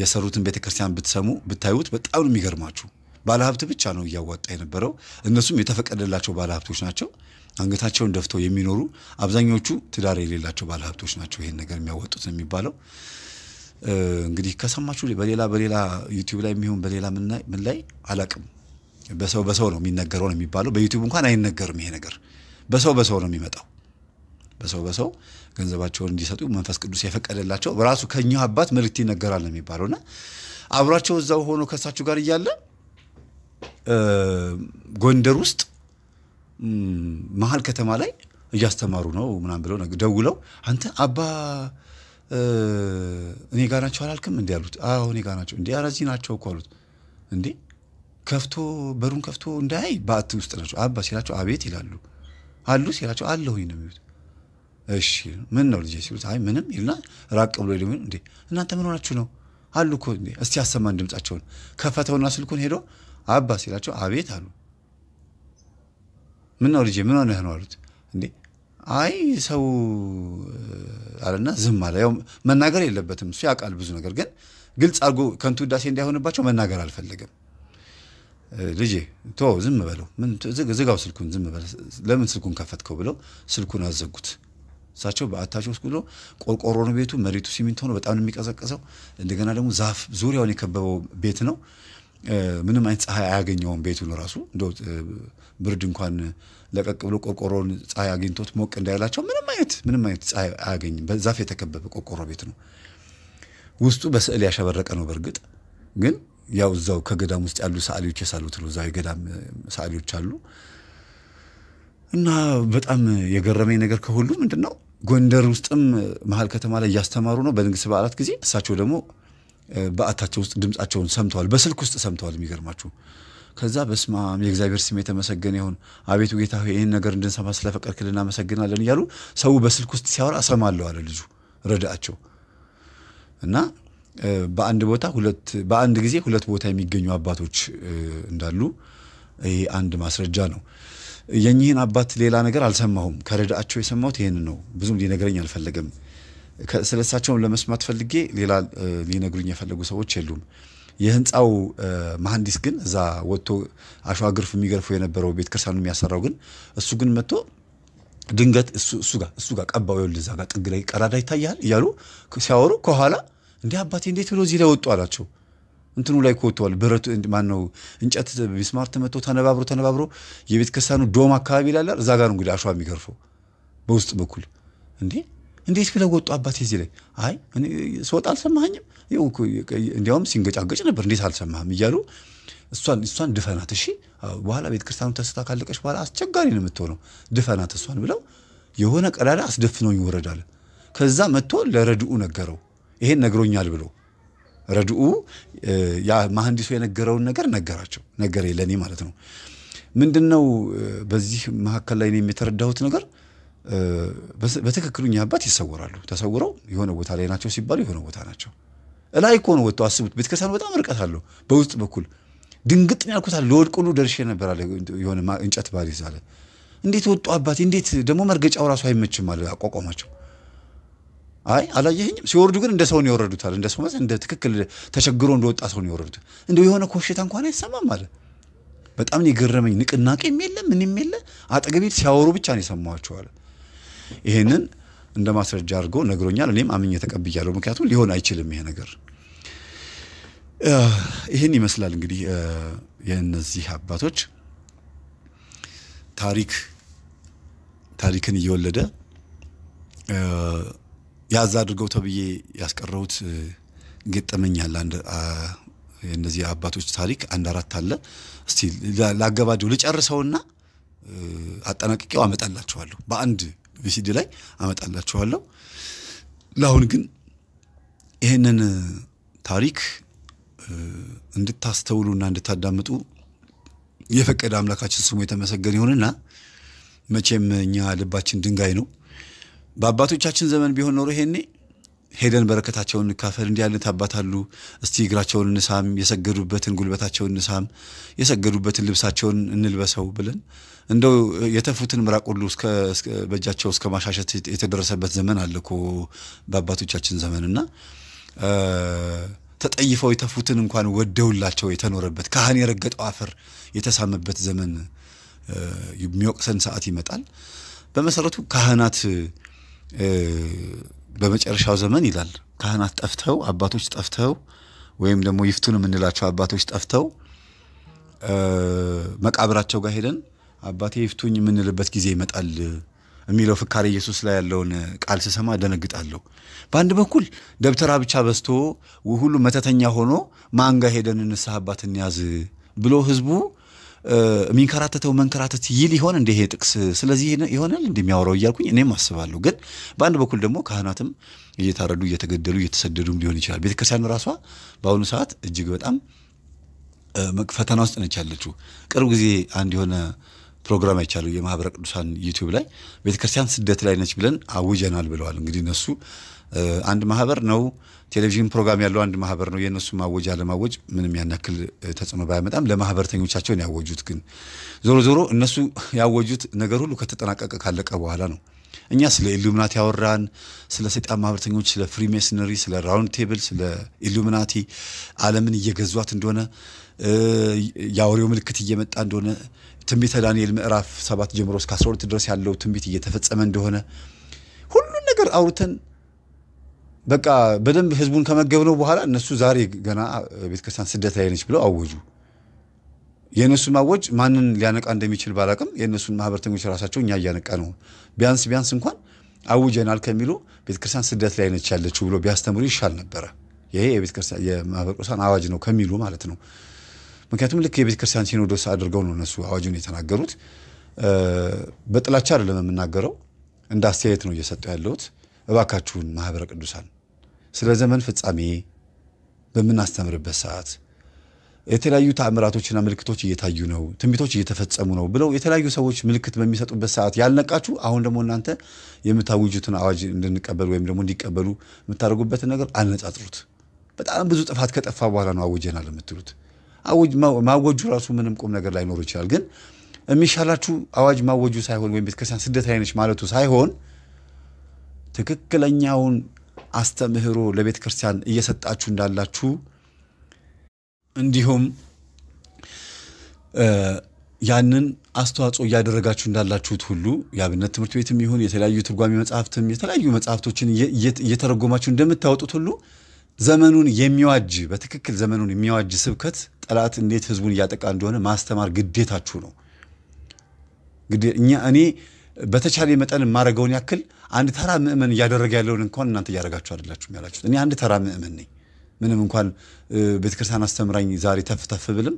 የሰሩትን ቤተ ክርስቲያን ብትሰሙ ብታዩት በጣም ነው የሚገርማችሁ። ባለሀብት ብቻ ነው እያዋጣ የነበረው። እነሱም የተፈቀደላቸው ባለሀብቶች ናቸው። አንገታቸውን ደፍተው የሚኖሩ አብዛኞቹ ትዳር የሌላቸው ባለሀብቶች ናቸው ይሄን ነገር የሚያወጡት ነው የሚባለው። እንግዲህ ከሰማችሁ በሌላ በሌላ ዩቲዩብ ላይ የሚሆን በሌላ ምን ላይ አላቅም። በሰው በሰው ነው የሚነገረው ነው የሚባለው። በዩቲዩብ እንኳን አይነገርም ይሄ ነገር። በሰው በሰው ነው የሚመጣው። በሰው በሰው ገንዘባቸውን እንዲሰጡ መንፈስ ቅዱስ የፈቀደላቸው በራሱ ከኛ አባት መልእክት ይነገራል ነው የሚባለው እና አብሯቸው እዛው ሆኖ ከሳችሁ ጋር እያለ ጎንደር ውስጥ መሀል ከተማ ላይ እያስተማሩ ነው ምናም ብለው ደውለው አንተ አባ እኔ ጋር ናቸው አላልክም እንዲ አሉት። አዎ እኔ ጋር ናቸው። እንዲ ኧረ እዚህ ናቸው እኮ አሉት። እንዴ ከፍቶ በሩን ከፍቶ እንዳይ በአት ውስጥ ናቸው አባ ሲላቸው አቤት ይላሉ። አሉ ሲላቸው አለሁኝ ነው የሚሉት። እሺ ምን ነው ልጄ ሲሉት አይ ምንም ይልና ራቅ ብሎ ደግሞ እንዴ እናንተ ምን ሆናችሁ ነው አሉ እኮ። እስቲ አሰማን ድምጻቸውን። ከፈተውና ስልኩን ሄዶ አባ ሲላቸው አቤት አሉ። ምን ነው ልጄ ምን ሆነህ ነው አሉት። እንዴ አይ ሰው አለና ዝም አለ። ያው መናገር የለበትም እሱ ያውቃል ብዙ ነገር፣ ግን ግልጽ አድርጎ ከንቱ ውዳሴ እንዳይሆንባቸው መናገር አልፈለገም። ልጄ ቶ ዝም በለው፣ ዝጋው ስልኩን፣ ዝም በለ፣ ለምን ስልኩን ከፈትከው ብለው ስልኩን አዘጉት። እሳቸው በአታቸው ውስጥ ብሎ ቆርቆሮ ነው ቤቱ፣ መሬቱ ሲሚንቶ ነው፣ በጣም ነው የሚቀዘቅዘው። እንደገና ደግሞ ዛፍ ዙሪያውን የከበበው ቤት ነው። ምንም አይነት ፀሐይ አያገኘውም። ቤቱን ራሱ እንደ ብርድ እንኳን ለቀቅ ብሎ ቆርቆሮን ፀሐይ አግኝቶት ሞቅ እንዳይላቸው ምንም አይነት ምንም አይነት ፀሐይ አያገኝም። በዛፍ የተከበበ ቆርቆሮ ቤት ነው። ውስጡ በስዕል ያሸበረቀ ነው። በእርግጥ ግን ያው እዛው ከገዳም ውስጥ ያሉ ሰዓሊዎች የሳሉት ነው። እዛው የገዳም ሰዓሊዎች አሉ እና በጣም የገረመኝ ነገር ከሁሉ ምንድን ነው ጎንደር ውስጥም መሀል ከተማ ላይ እያስተማሩ ነው በንግስ በዓላት ጊዜ እሳቸው ደግሞ በአታቸው ውስጥ ድምፃቸውን ሰምተዋል። በስልክ ውስጥ ሰምተዋል። የሚገርማችሁ ከዛ በስማም የእግዚአብሔር ስም የተመሰገነ ይሁን፣ አቤቱ ጌታ ሆይ ይህን ነገር እንድንሰማ ስለፈቀድክልን እናመሰግናለን እያሉ ሰው በስልክ ውስጥ ሲያወራ እሰማለሁ አለ ልጁ ረዳቸው እና በአንድ ቦታ ሁለት በአንድ ጊዜ ሁለት ቦታ የሚገኙ አባቶች እንዳሉ ይሄ አንድ ማስረጃ ነው። የኚህን አባት ሌላ ነገር አልሰማሁም። ከረዳቸው የሰማሁት ይህን ነው። ብዙም ሊነግረኝ አልፈለገም። ስለሳቸውም ለመስማት ፈልጌ ሌላ ሊነግሩኝ የፈለጉ ሰዎች የሉም። የህንፃው መሐንዲስ ግን እዛ ወጥቶ አሸዋ ግርፍ የሚገርፈው የነበረው ቤተ ክርስቲያኑ የሚያሰራው ግን እሱ ግን መጥቶ ድንገት እሱ ጋር እሱ ጋር ቀባው ይኸውልህ እዛ ጋር ጥግ ላይ ቀዳዳ ይታያል እያሉ ሲያወሩ ከኋላ እንዲህ አባቴ እንዴት ብሎ እዚህ ላይ ወጡ አላቸው። እንትኑ ላይ ኮተዋል። ብረቱ ማን ነው እንጨት ሚስማር ተመቶ ተነባብሮ ተነባብሮ የቤተ ክርስቲያኑ ዶም አካባቢ ይላል እዛ ጋር እንግዲህ አሸዋ የሚገርፈው በውስጥ በኩል እንዴ እንዴት ብለው ወጡ አባቴ እዚህ ላይ? አይ ስወጣ አልሰማኸኝም፣ እንዲያውም ሲንገጫገጭ ነበር፣ እንዴት አልሰማህም እያሉ እሷን እሷን ድፈናት። እሺ በኋላ ቤተ ክርስቲያኑ ተስታ ካለቀች በኋላ አስቸጋሪ ነው የምትሆነው፣ ድፈናት እሷን ብለው የሆነ ቀዳዳ አስደፍነውኝ ይወረዳል። ከዛ መጥቶ ለረድኡ ነገረው፣ ይሄን ነግሮኛል ብሎ ረድኡ መሐንዲሱ የነገረውን ነገር ነገራቸው፣ ነገር የለኔ ማለት ነው። ምንድን ነው በዚህ መካከል ላይ የተረዳሁት ነገር በትክክሉ እኛ አባት ይሰወራሉ። ተሰውረው የሆነ ቦታ ላይ ናቸው ሲባሉ የሆነ ቦታ ናቸው። እላይ እኮ ነው ወጥተው አስቡት። ቤተክርስቲያኑ በጣም ርቀት አለው። በውስጥ በኩል ድንግጥ ያልኩት አለ። ለወድቅ ሁሉ ደርሼ ነበር አለ። የሆነ እንጨት ባል ይዛለ። እንዴት ወጡ አባት? እንዴት ደግሞ መርገጫው ራሱ አይመችም አለ አቋቋማቸው። አይ አላየኸኝም? ሲወርዱ ግን እንደ ሰው ነው የወረዱታል። እንደ ሰው እንደ ትክክል ተቸግሮ እንደወጣ ሰው ነው የወረዱት። እንደው የሆነ ኮሽታ እንኳን አይሰማም አለ። በጣም ነው የገረመኝ። ንቅናቄም የለ ምንም የለ። አጠገቤ ሲያወሩ ብቻ ነው የሰማኋቸው አለ። ይሄንን እንደ ማስረጃ አድርጎ ነግሮኛል። እኔም አምኜ ተቀብያለሁ። ምክንያቱም ሊሆን አይችልም ይሄ ነገር። ይህን ይመስላል እንግዲህ የእነዚህ አባቶች ታሪክ ታሪክን እየወለደ ያዝ አድርገው ተብዬ ያስቀረሁት ገጠመኝ አንድ የእነዚህ አባቶች ታሪክ አንድ አራት አለ። እስቲ ላገባጀው ልጨርሰውና አጠናቅቄው አመጣላችኋለሁ በአንድ ቪሲዲ ላይ አመጣላችኋለሁ። ለአሁን ግን ይህንን ታሪክ እንድታስተውሉና እንድታዳምጡ የፈቀደ አምላካችን ስሙ የተመሰገነ ይሁንና መቼም እኛ ልባችን ድንጋይ ነው። በአባቶቻችን ዘመን ቢሆን ኖሮ ይሄኔ ሄደን በረከታቸውን እንካፈል፣ እንዲህ አይነት አባት አሉ፣ እስቲ እግራቸውን እንሳም፣ የሰገዱበትን ጉልበታቸውን እንሳም፣ የሰገዱበትን ልብሳቸውን እንልበሰው ብለን እንደው የተፉትን ምራቅ ሁሉ በእጃቸው እስከ ማሻሸት የተደረሰበት ዘመን አለ እኮ በአባቶቻችን ዘመን እና ተጠይፈው የተፉትን እንኳን ወደውላቸው የተኖረበት ካህን የረገጠው አፈር የተሳመበት ዘመን የሚወቅሰን ሰዓት ይመጣል። በመሰረቱ ካህናት በመጨረሻው ዘመን ይላል ካህናት ጠፍተው አባቶች ጠፍተው ወይም ደግሞ ይፍቱን የምንላቸው አባቶች ጠፍተው መቃብራቸው ጋር ሄደን አባቴ ይፍቱኝ የምንልበት ጊዜ ይመጣል የሚለው ፍካሬ ኢየሱስ ላይ ያለውን ቃል ስሰማ ደነግጣለሁ። በአንድ በኩል ደብተራ ብቻ በዝቶ ሁሉ መተተኛ ሆኖ ማንጋ ሄደን እንስሐ አባት እንያዝ ብሎ ህዝቡ የሚንከራተተው መንከራተት ይል ይሆን እንደ ይሄ ጥቅስ ስለዚህ ይሆናል እንደሚያወራው እያልኩኝ እኔም አስባለሁ። ግን በአንድ በኩል ደግሞ ካህናትም እየታረዱ እየተገደሉ እየተሰደዱም ሊሆን ይችላል። ቤተክርስቲያን ራሷ በአሁኑ ሰዓት እጅግ በጣም ፈተና ውስጥ ነች ያለችው። ቅርብ ጊዜ አንድ የሆነ ፕሮግራም አይቻሉ የማህበረ ቅዱሳን ዩቲዩብ ላይ ቤተክርስቲያን ስደት ላይ ነች ብለን አውጀናል ብለዋል። እንግዲህ እነሱ አንድ ማህበር ነው፣ ቴሌቪዥን ፕሮግራም ያለው አንድ ማህበር ነው። የእነሱ ማወጅ አለማወጅ ምንም ያናክል ተጽዕኖ ባያመጣም ለማህበርተኞቻቸውን ያወጁት ግን ዞሮ ዞሮ እነሱ ያወጁት ነገር ሁሉ ከተጠናቀቀ ካለቀ በኋላ ነው። እኛ ስለ ኢሉሚናቲ ያወራን፣ ስለ ሰይጣን ማህበርተኞች፣ ስለ ፍሪሜስነሪ፣ ስለ ራውንድ ቴብል፣ ስለ ኢሉሚናቲ ዓለምን እየገዟት እንደሆነ የአውሬው ምልክት እየመጣ እንደሆነ ትንቢተ ዳንኤል ምዕራፍ ሰባት ጀምሮ እስከ 12 ድረስ ያለው ትንቢት እየተፈጸመ እንደሆነ ሁሉን ነገር አውርተን በቃ በደንብ ህዝቡን ከመገብነው በኋላ እነሱ ዛሬ ገና ቤተክርስቲያን ስደት ላይ ነች ብለው አወጁ። የእነሱን ማወጅ ማንን ሊያነቃ እንደሚችል ባላቅም የእነሱን ማህበረተኞች ራሳቸው እኛ እያነቃ ነው። ቢያንስ ቢያንስ እንኳን አውጀናል ከሚሉ ቤተክርስቲያን ስደት ላይ ነች ያለችው ብሎ ቢያስተምሩ ይሻል ነበረ። ይሄ የማህበረ ቅዱሳን አዋጅ ነው ከሚሉ ማለት ነው። ምክንያቱም ልክ የቤተ ክርስቲያን ሲኖዶስ አድርገው ነው እነሱ አዋጁን የተናገሩት። በጥላቻ አይደለም የምናገረው፣ እንደ አስተያየት ነው እየሰጠው ያለሁት። እባካችሁን ማህበረ ቅዱሳን ስለ ዘመን ፍጻሜ በምናስተምርበት ሰዓት የተለያዩ ተአምራቶችና ምልክቶች እየታዩ ነው፣ ትንቢቶች እየተፈጸሙ ነው ብለው የተለያዩ ሰዎች ምልክት በሚሰጡበት ሰዓት ያልነቃችሁ፣ አሁን ደግሞ እናንተ የምታውጁትን አዋጅ እንድንቀበሉ ወይም ደግሞ እንዲቀበሉ የምታደርጉበትን ነገር አልነጻጥሩት። በጣም ብዙ ጥፋት ከጠፋ በኋላ ነው አውጀናል የምትሉት። ማወጁ ራሱ ምንም ቁም ነገር ላይኖር ይችላል። ግን የሚሻላችሁ አዋጅ ማወጁ ሳይሆን ወይም ቤተክርስቲያን ስደት አይነች ማለቱ ሳይሆን ትክክለኛውን አስተምህሮ ለቤተ ክርስቲያን እየሰጣችሁ እንዳላችሁ እንዲሁም ያንን አስተዋጽኦ እያደረጋችሁ እንዳላችሁት ሁሉ የአብነት ትምህርት ቤትም ይሁን የተለያዩ ትርጓሚ መጽሐፍትም የተለያዩ መጽሐፍቶችን እየተረጎማችሁ እንደምታወጡት ሁሉ ዘመኑን የሚዋጅ በትክክል ዘመኑን የሚዋጅ ስብከት ጠላት እንዴት ህዝቡን እያጠቃ እንደሆነ ማስተማር ግዴታችሁ ነው። እኛ እኔ በተቻለ መጠን የማደርገውን ያክል አንድ ተራ ምእመን እያደረገ ያለውን እንኳን እናንተ እያደረጋችሁ አይደላችሁም ያላችሁት። እኔ አንድ ተራ ምእመን ነኝ። ምንም እንኳን ቤተክርስቲያን አስተምራኝ ዛሬ ተፍ ተፍ ብልም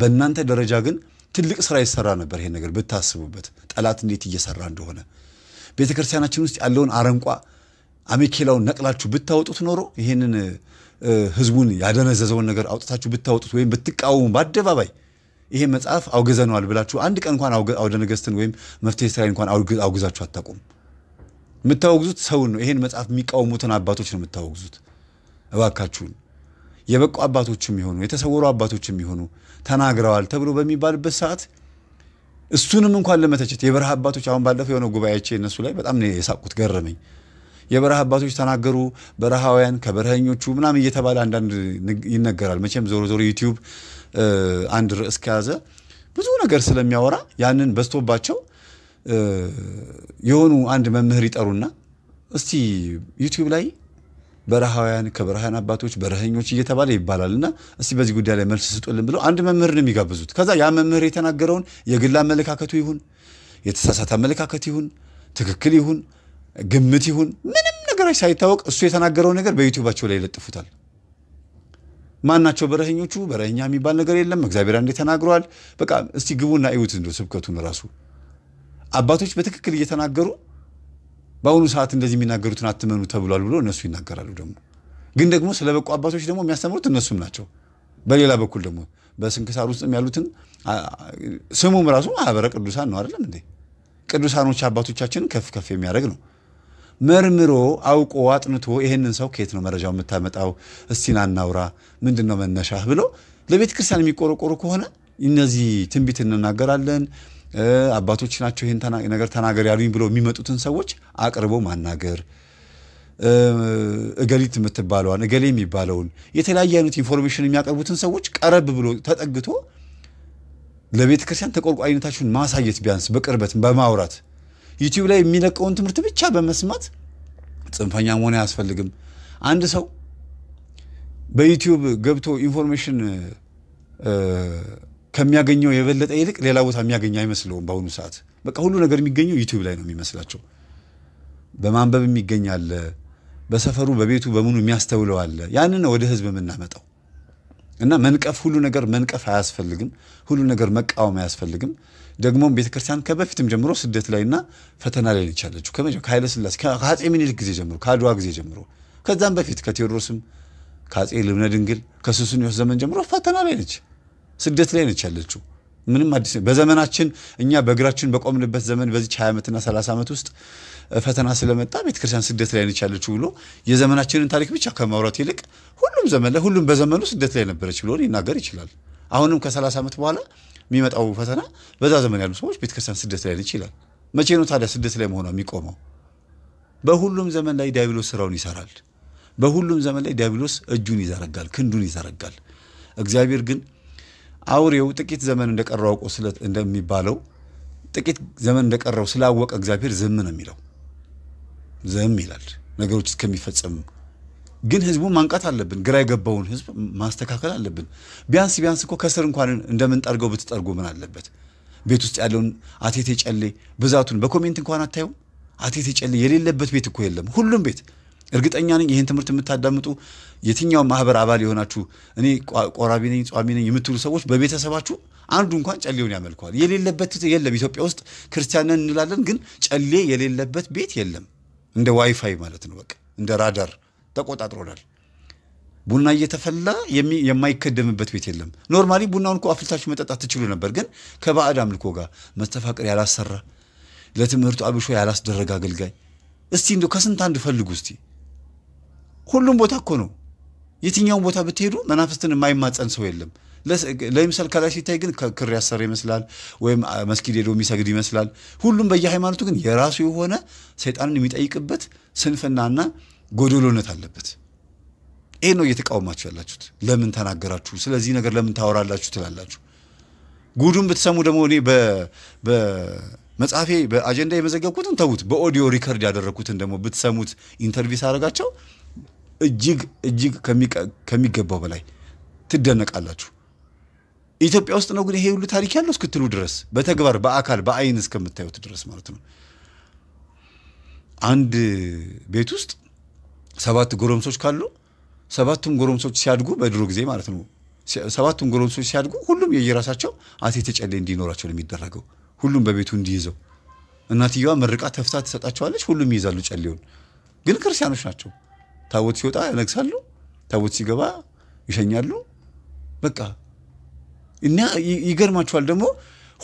በእናንተ ደረጃ ግን ትልቅ ስራ ይሰራ ነበር። ይሄ ነገር ብታስቡበት ጠላት እንዴት እየሰራ እንደሆነ ቤተክርስቲያናችን ውስጥ ያለውን አረንቋ አሜኬላውን ነቅላችሁ ብታወጡት ኖሮ ይህንን ህዝቡን ያደነዘዘውን ነገር አውጥታችሁ ብታወጡት ወይም ብትቃወሙ በአደባባይ ይሄ መጽሐፍ አውግዘነዋል ብላችሁ አንድ ቀን እንኳን አውደ ነገስትን ወይም መፍትሄ ስራ እንኳን አውግዛችሁ አታውቁም። የምታወግዙት ሰውን ነው። ይሄን መጽሐፍ የሚቃወሙትን አባቶች ነው የምታወግዙት። እባካችሁን የበቁ አባቶችም የሆኑ የተሰወሩ አባቶችም የሆኑ ተናግረዋል ተብሎ በሚባልበት ሰዓት እሱንም እንኳን ለመተቸት የበረሃ አባቶች አሁን ባለፈው የሆነ ጉባኤቼ እነሱ ላይ በጣም የሳቁት፣ ገረመኝ። የበረሃ አባቶች ተናገሩ፣ በረሃውያን ከበረሃኞቹ ምናምን እየተባለ አንዳንድ ይነገራል። መቼም ዞሮ ዞሮ ዩቲዩብ አንድ ርዕስ ከያዘ ብዙ ነገር ስለሚያወራ ያንን በዝቶባቸው የሆኑ አንድ መምህር ይጠሩና እስቲ ዩቲዩብ ላይ በረሃውያን ከበረሃን አባቶች በረሃኞች እየተባለ ይባላል እና እስቲ በዚህ ጉዳይ ላይ መልስ ስጡልን ብለው አንድ መምህር ነው የሚጋብዙት። ከዛ ያ መምህር የተናገረውን የግል አመለካከቱ ይሁን የተሳሳተ አመለካከት ይሁን ትክክል ይሁን ግምት ይሁን ምንም ነገሮች ሳይታወቅ እሱ የተናገረው ነገር በዩቲዩባቸው ላይ ይለጥፉታል። ማናቸው በረኞቹ በረኛ የሚባል ነገር የለም። እግዚአብሔር አንዴ ተናግረዋል። በቃ እስቲ ግቡና እዩት እንደ ስብከቱን ራሱ አባቶች በትክክል እየተናገሩ በአሁኑ ሰዓት እንደዚህ የሚናገሩትን አትመኑ ተብሏል ብሎ እነሱ ይናገራሉ። ደግሞ ግን ደግሞ ስለ በቁ አባቶች ደግሞ የሚያስተምሩት እነሱም ናቸው። በሌላ በኩል ደግሞ በስንክሳር ውስጥም ያሉትን ስሙም ራሱ ማህበረ ቅዱሳን ነው አይደለም እንዴ? ቅዱሳኖች አባቶቻችንን ከፍ ከፍ የሚያደርግ ነው። መርምሮ አውቆ አጥንቶ ይሄንን ሰው ከየት ነው መረጃው የምታመጣው? እስቲና እናውራ፣ ምንድን ነው መነሻ ብሎ ለቤተ ክርስቲያን የሚቆረቆሩ ከሆነ እነዚህ ትንቢት እንናገራለን አባቶች ናቸው ይህን ነገር ተናገር ያሉኝ ብሎ የሚመጡትን ሰዎች አቅርቦ ማናገር እገሊት የምትባለዋን እገሌ የሚባለውን የተለያየ አይነት ኢንፎርሜሽን የሚያቀርቡትን ሰዎች ቀረብ ብሎ ተጠግቶ ለቤተ ክርስቲያን ተቆርቋሪነታችሁን ማሳየት ቢያንስ በቅርበት በማውራት ዩቲዩብ ላይ የሚለቀውን ትምህርት ብቻ በመስማት ጽንፈኛ መሆን አያስፈልግም። አንድ ሰው በዩቲዩብ ገብቶ ኢንፎርሜሽን ከሚያገኘው የበለጠ ይልቅ ሌላ ቦታ የሚያገኘ አይመስለውም። በአሁኑ ሰዓት በቃ ሁሉ ነገር የሚገኘው ዩቲዩብ ላይ ነው የሚመስላቸው። በማንበብ የሚገኝ አለ፣ በሰፈሩ በቤቱ በምኑ የሚያስተውለው አለ። ያንን ነው ወደ ህዝብ የምናመጣው። እና መንቀፍ ሁሉ ነገር መንቀፍ አያስፈልግም። ሁሉ ነገር መቃወም አያስፈልግም። ደግሞ ቤተክርስቲያን ከበፊትም ጀምሮ ስደት ላይና ፈተና ላይ ነች ከኃይለ ስላሴ ከአጼ ምኒልክ ጊዜ ጀምሮ ከአድዋ ጊዜ ጀምሮ ከዛም በፊት ከቴዎድሮስም ከአጼ ልብነ ድንግል ከሱስንዮስ ዘመን ጀምሮ ፈተና ላይ ነች፣ ስደት ላይ ነች ያለችው። ምንም አዲስ በዘመናችን እኛ በእግራችን በቆምንበት ዘመን በዚች 20 ዓመትና 30 ዓመት ውስጥ ፈተና ስለመጣ ቤተክርስቲያን ስደት ላይ ነች ያለችው ብሎ የዘመናችንን ታሪክ ብቻ ከማውራት ይልቅ ሁሉም ዘመን ላይ ሁሉም በዘመኑ ስደት ላይ ነበረች ብሎ ሊናገር ይችላል። አሁንም ከ30 ዓመት በኋላ የሚመጣው ፈተና በዛ ዘመን ያሉ ሰዎች ቤተክርስቲያን ስደት ላይ ይችላል። መቼ ነው ታዲያ ስደት ላይ መሆኗ የሚቆመው? በሁሉም ዘመን ላይ ዲያብሎስ ስራውን ይሰራል። በሁሉም ዘመን ላይ ዲያብሎስ እጁን ይዘረጋል፣ ክንዱን ይዘረጋል። እግዚአብሔር ግን አውሬው ጥቂት ዘመን እንደቀረው አውቆ እንደሚባለው ጥቂት ዘመን እንደቀረው ስላወቀ እግዚአብሔር ዝም ነው የሚለው። ዝም ይላል ነገሮች እስከሚፈጸም ግን ህዝቡን ማንቃት አለብን። ግራ የገባውን ህዝብ ማስተካከል አለብን። ቢያንስ ቢያንስ እኮ ከስር እንኳን እንደምንጠርገው ብትጠርጉ ምን አለበት? ቤት ውስጥ ያለውን አቴቴ ጨሌ ብዛቱን በኮሜንት እንኳን አታየው። አቴቴ ጨሌ የሌለበት ቤት እኮ የለም። ሁሉም ቤት እርግጠኛ ነኝ። ይህን ትምህርት የምታዳምጡ የትኛው ማህበር አባል የሆናችሁ እኔ ቆራቢ ነኝ ጿሚ ነኝ የምትሉ ሰዎች በቤተሰባችሁ አንዱ እንኳን ጨሌውን ያመልከዋል። የሌለበት የለም። ኢትዮጵያ ውስጥ ክርስቲያንን እንላለን፣ ግን ጨሌ የሌለበት ቤት የለም። እንደ ዋይፋይ ማለት ነው። በቃ እንደ ራዳር ተቆጣጥሮናል። ቡና እየተፈላ የማይከደምበት ቤት የለም። ኖርማሊ ቡናውን እኮ አፍልታችሁ መጠጣት ትችሉ ነበር፣ ግን ከባዕድ አምልኮ ጋር መስተፋቅር ያላሰራ ለትምህርቱ አብሾ ያላስደረገ አገልጋይ እስቲ እንደ ከስንት አንድ ፈልጉ እስቲ። ሁሉም ቦታ እኮ ነው። የትኛውን ቦታ ብትሄዱ መናፍስትን የማይማጸን ሰው የለም። ለምሳል ከላይ ሲታይ ግን ክር ያሰረ ይመስላል፣ ወይም መስጊድ ሄዶ የሚሰግድ ይመስላል። ሁሉም በየሃይማኖቱ ግን የራሱ የሆነ ሰይጣንን የሚጠይቅበት ስንፍናና ጎዶሎነት አለበት። ይሄ ነው እየተቃወማችሁ ያላችሁት። ለምን ተናገራችሁ? ስለዚህ ነገር ለምን ታወራላችሁ ትላላችሁ። ጉዱን ብትሰሙ ደግሞ እኔ በመጽሐፌ በአጀንዳ የመዘገብኩትን ተዉት፣ በኦዲዮ ሪከርድ ያደረግኩትን ደግሞ ብትሰሙት ኢንተርቪው ሳደርጋቸው እጅግ እጅግ ከሚገባው በላይ ትደነቃላችሁ። ኢትዮጵያ ውስጥ ነው ግን ይሄ ሁሉ ታሪክ ያለው እስክትሉ ድረስ በተግባር በአካል በአይን እስከምታዩት ድረስ ማለት ነው። አንድ ቤት ውስጥ ሰባት ጎረምሶች ካሉ ሰባቱም ጎረምሶች ሲያድጉ በድሮ ጊዜ ማለት ነው። ሰባቱም ጎረምሶች ሲያድጉ ሁሉም የየራሳቸው አቴ ጨሌ እንዲኖራቸው ነው የሚደረገው። ሁሉም በቤቱ እንዲይዘው እናትየዋ መርቃ ተፍታ ትሰጣቸዋለች። ሁሉም ይይዛሉ ጨሌውን። ግን ክርስቲያኖች ናቸው። ታቦት ሲወጣ ያነግሳሉ፣ ታቦት ሲገባ ይሸኛሉ። በቃ እና ይገርማቸዋል ደግሞ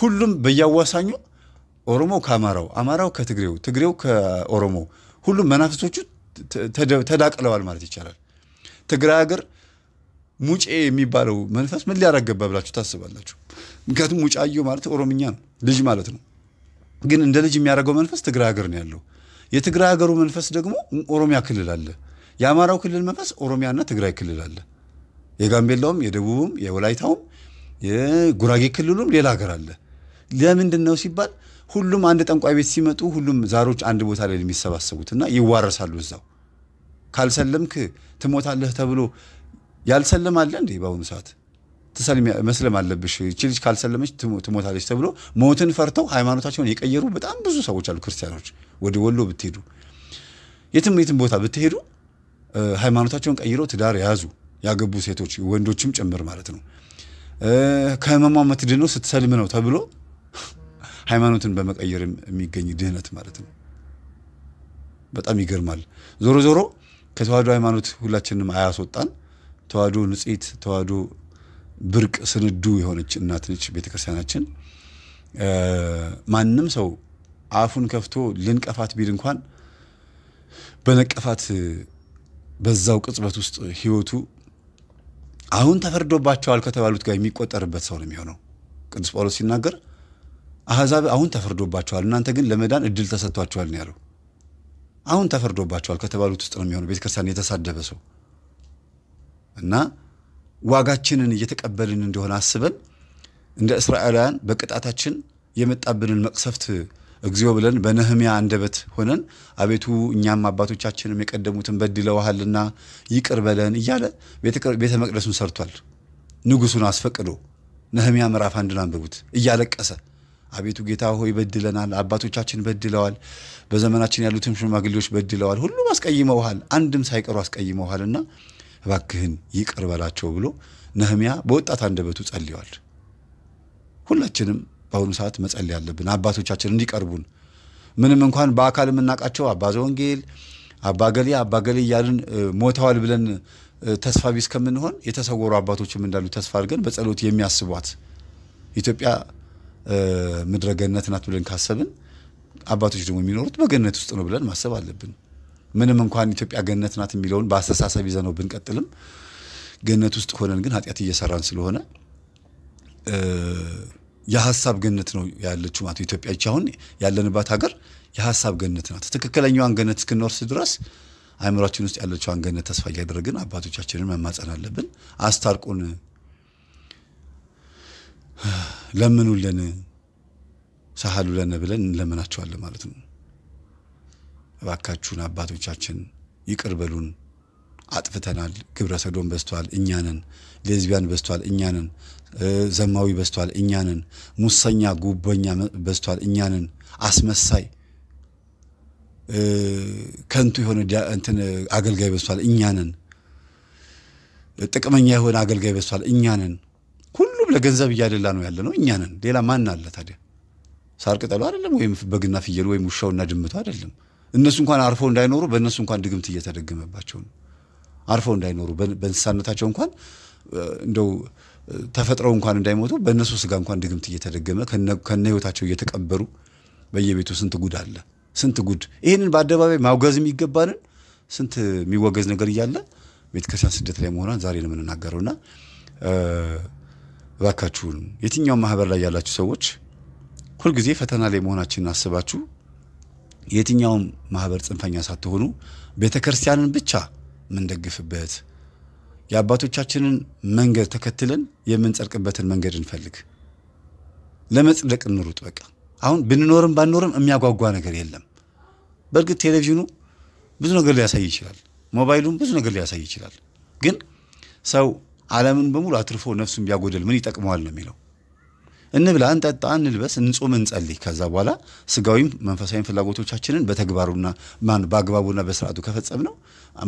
ሁሉም በያዋሳኙ ኦሮሞው ከአማራው፣ አማራው ከትግሬው፣ ትግሬው ከኦሮሞ ሁሉም መናፍስቶቹ ተዳቅለዋል ማለት ይቻላል። ትግራይ ሀገር ሙጬ የሚባለው መንፈስ ምን ሊያደረገባ ብላችሁ ታስባላችሁ? ምክንያቱም ሙጫየው ማለት ኦሮምኛ ነው፣ ልጅ ማለት ነው። ግን እንደ ልጅ የሚያደርገው መንፈስ ትግራይ ሀገር ነው ያለው። የትግራይ ሀገሩ መንፈስ ደግሞ ኦሮሚያ ክልል አለ። የአማራው ክልል መንፈስ ኦሮሚያና ትግራይ ክልል አለ። የጋምቤላውም፣ የደቡቡም፣ የወላይታውም፣ የጉራጌ ክልሉም ሌላ ሀገር አለ። ለምንድን ነው ሲባል ሁሉም አንድ ጠንቋይ ቤት ሲመጡ ሁሉም ዛሮች አንድ ቦታ ላይ የሚሰባሰቡት እና ይዋረሳሉ እዛው ካልሰለምክ ትሞታለህ ተብሎ ያልሰለም አለ እንዴ? በአሁኑ ሰዓት መስለም አለብሽ ይቺ ልጅ ካልሰለመች ትሞታለች ተብሎ ሞትን ፈርተው ሃይማኖታቸውን የቀየሩ በጣም ብዙ ሰዎች አሉ። ክርስቲያኖች ወደ ወሎ ብትሄዱ፣ የትም የትም ቦታ ብትሄዱ ሃይማኖታቸውን ቀይረው ትዳር የያዙ ያገቡ ሴቶች ወንዶችም ጭምር ማለት ነው። ከህመሟ የምትድነው ስትሰልም ነው ተብሎ ሃይማኖትን በመቀየር የሚገኝ ድህነት ማለት ነው። በጣም ይገርማል። ዞሮ ዞሮ ከተዋህዶ ሃይማኖት ሁላችንም አያስወጣን። ተዋህዶ ንጽሕት፣ ተዋህዶ ብርቅ፣ ስንዱ የሆነች እናት ነች ቤተክርስቲያናችን። ማንም ሰው አፉን ከፍቶ ልንቀፋት ቢል እንኳን በነቀፋት በዛው ቅጽበት ውስጥ ህይወቱ አሁን ተፈርዶባቸዋል ከተባሉት ጋር የሚቆጠርበት ሰው ነው የሚሆነው። ቅዱስ ጳውሎስ ሲናገር አሕዛብ አሁን ተፈርዶባቸዋል፣ እናንተ ግን ለመዳን እድል ተሰጥቷቸዋል ነው ያለው። አሁን ተፈርዶባቸዋል ከተባሉት ውስጥ ነው የሚሆነው ቤተክርስቲያን የተሳደበ ሰው እና ዋጋችንን እየተቀበልን እንደሆነ አስበን እንደ እስራኤላውያን በቅጣታችን የመጣብንን መቅሰፍት እግዚኦ ብለን በነህሚያ አንደበት ሆነን አቤቱ እኛም አባቶቻችንም የቀደሙትን በድለውሃልና ይቅር በለን እያለ ቤተ መቅደሱን ሰርቷል። ንጉሱን አስፈቅዶ ነህሚያ ምዕራፍ አንድን አንብቡት እያለቀሰ አቤቱ ጌታ ሆይ በድለናል፣ አባቶቻችን በድለዋል፣ በዘመናችን ያሉትም ሽማግሌዎች በድለዋል፣ ሁሉም አስቀይመውሃል፣ አንድም ሳይቀሩ አስቀይመውሃልና እባክህን ይቅር በላቸው ብሎ ነህሚያ በወጣት አንደበቱ ጸልዋል ሁላችንም በአሁኑ ሰዓት መጸል ያለብን አባቶቻችን እንዲቀርቡን ምንም እንኳን በአካል የምናውቃቸው አባ ዘወንጌል አባ ገሌ አባ ገሌ እያልን ሞተዋል ብለን ተስፋ ቢስ ከምንሆን የተሰወሩ አባቶችም እንዳሉ ተስፋ አድርገን በጸሎት የሚያስቧት ኢትዮጵያ ምድረ ገነት ናት ብለን ካሰብን አባቶች ደግሞ የሚኖሩት በገነት ውስጥ ነው ብለን ማሰብ አለብን። ምንም እንኳን ኢትዮጵያ ገነት ናት የሚለውን በአስተሳሰብ ይዘነው ብንቀጥልም ገነት ውስጥ ሆነን ግን ኃጢአት እየሰራን ስለሆነ የሀሳብ ገነት ነው ያለችው ማለት ኢትዮጵያ አሁን ያለንባት ሀገር የሀሳብ ገነት ናት። ትክክለኛዋን ገነት እስክንወርስ ድረስ አእምሯችን ውስጥ ያለችዋን ገነት ተስፋ እያደረግን አባቶቻችንን መማጸን አለብን። አስታርቁን ለምኑልን፣ ሳህሉለን ብለን እንለምናቸዋለን ማለት ነው። እባካችሁን አባቶቻችን ይቅር በሉን፣ አጥፍተናል፣ ግብረ ሰዶም በስተዋል እኛንን፣ ሌዝቢያን በስተዋል እኛንን፣ ዘማዊ በስተዋል እኛንን፣ ሙሰኛ ጉበኛ በስተዋል እኛንን፣ አስመሳይ ከንቱ የሆነ እንትን አገልጋይ በስተዋል እኛንን፣ ጥቅመኛ የሆነ አገልጋይ በስተዋል እኛንን ሁሉም ለገንዘብ እያደላ ነው ያለ ነው። እኛንን ሌላ ማን አለ ታዲያ? ሳር ቅጠሉ አይደለም ወይም በግና ፍየሉ ወይም ውሻውና ድምቱ አይደለም። እነሱ እንኳን አርፈው እንዳይኖሩ በእነሱ እንኳን ድግምት እየተደገመባቸው ነው። አርፈው እንዳይኖሩ በእንስሳነታቸው እንኳን እንደው ተፈጥረው እንኳን እንዳይሞቱ በእነሱ ስጋ እንኳን ድግምት እየተደገመ ከነ ህይወታቸው እየተቀበሩ በየቤቱ ስንት ጉድ አለ፣ ስንት ጉድ። ይህንን በአደባባይ ማውገዝ የሚገባንን ስንት የሚወገዝ ነገር እያለ ቤተክርስቲያን ስደት ላይ መሆኗን ዛሬ ነው የምንናገረውና እባካችሁን የትኛው ማህበር ላይ ያላችሁ ሰዎች ሁልጊዜ ፈተና ላይ መሆናችንን አስባችሁ የትኛውም ማህበር ጽንፈኛ ሳትሆኑ ቤተ ክርስቲያንን ብቻ የምንደግፍበት የአባቶቻችንን መንገድ ተከትለን የምንጸድቅበትን መንገድ እንፈልግ። ለመጽደቅ እንሩጥ። በቃ አሁን ብንኖርም ባንኖርም የሚያጓጓ ነገር የለም። በእርግጥ ቴሌቪዥኑ ብዙ ነገር ሊያሳይ ይችላል፣ ሞባይሉም ብዙ ነገር ሊያሳይ ይችላል። ግን ሰው ዓለምን በሙሉ አትርፎ ነፍሱን ቢያጎደል ምን ይጠቅመዋል ነው የሚለው። እንብላ፣ እንጠጣ፣ እንልበስ፣ እንጾም፣ እንጸልይ። ከዛ በኋላ ስጋዊም መንፈሳዊም ፍላጎቶቻችንን በተግባሩና ማን በአግባቡና በስርዓቱ ከፈጸም ነው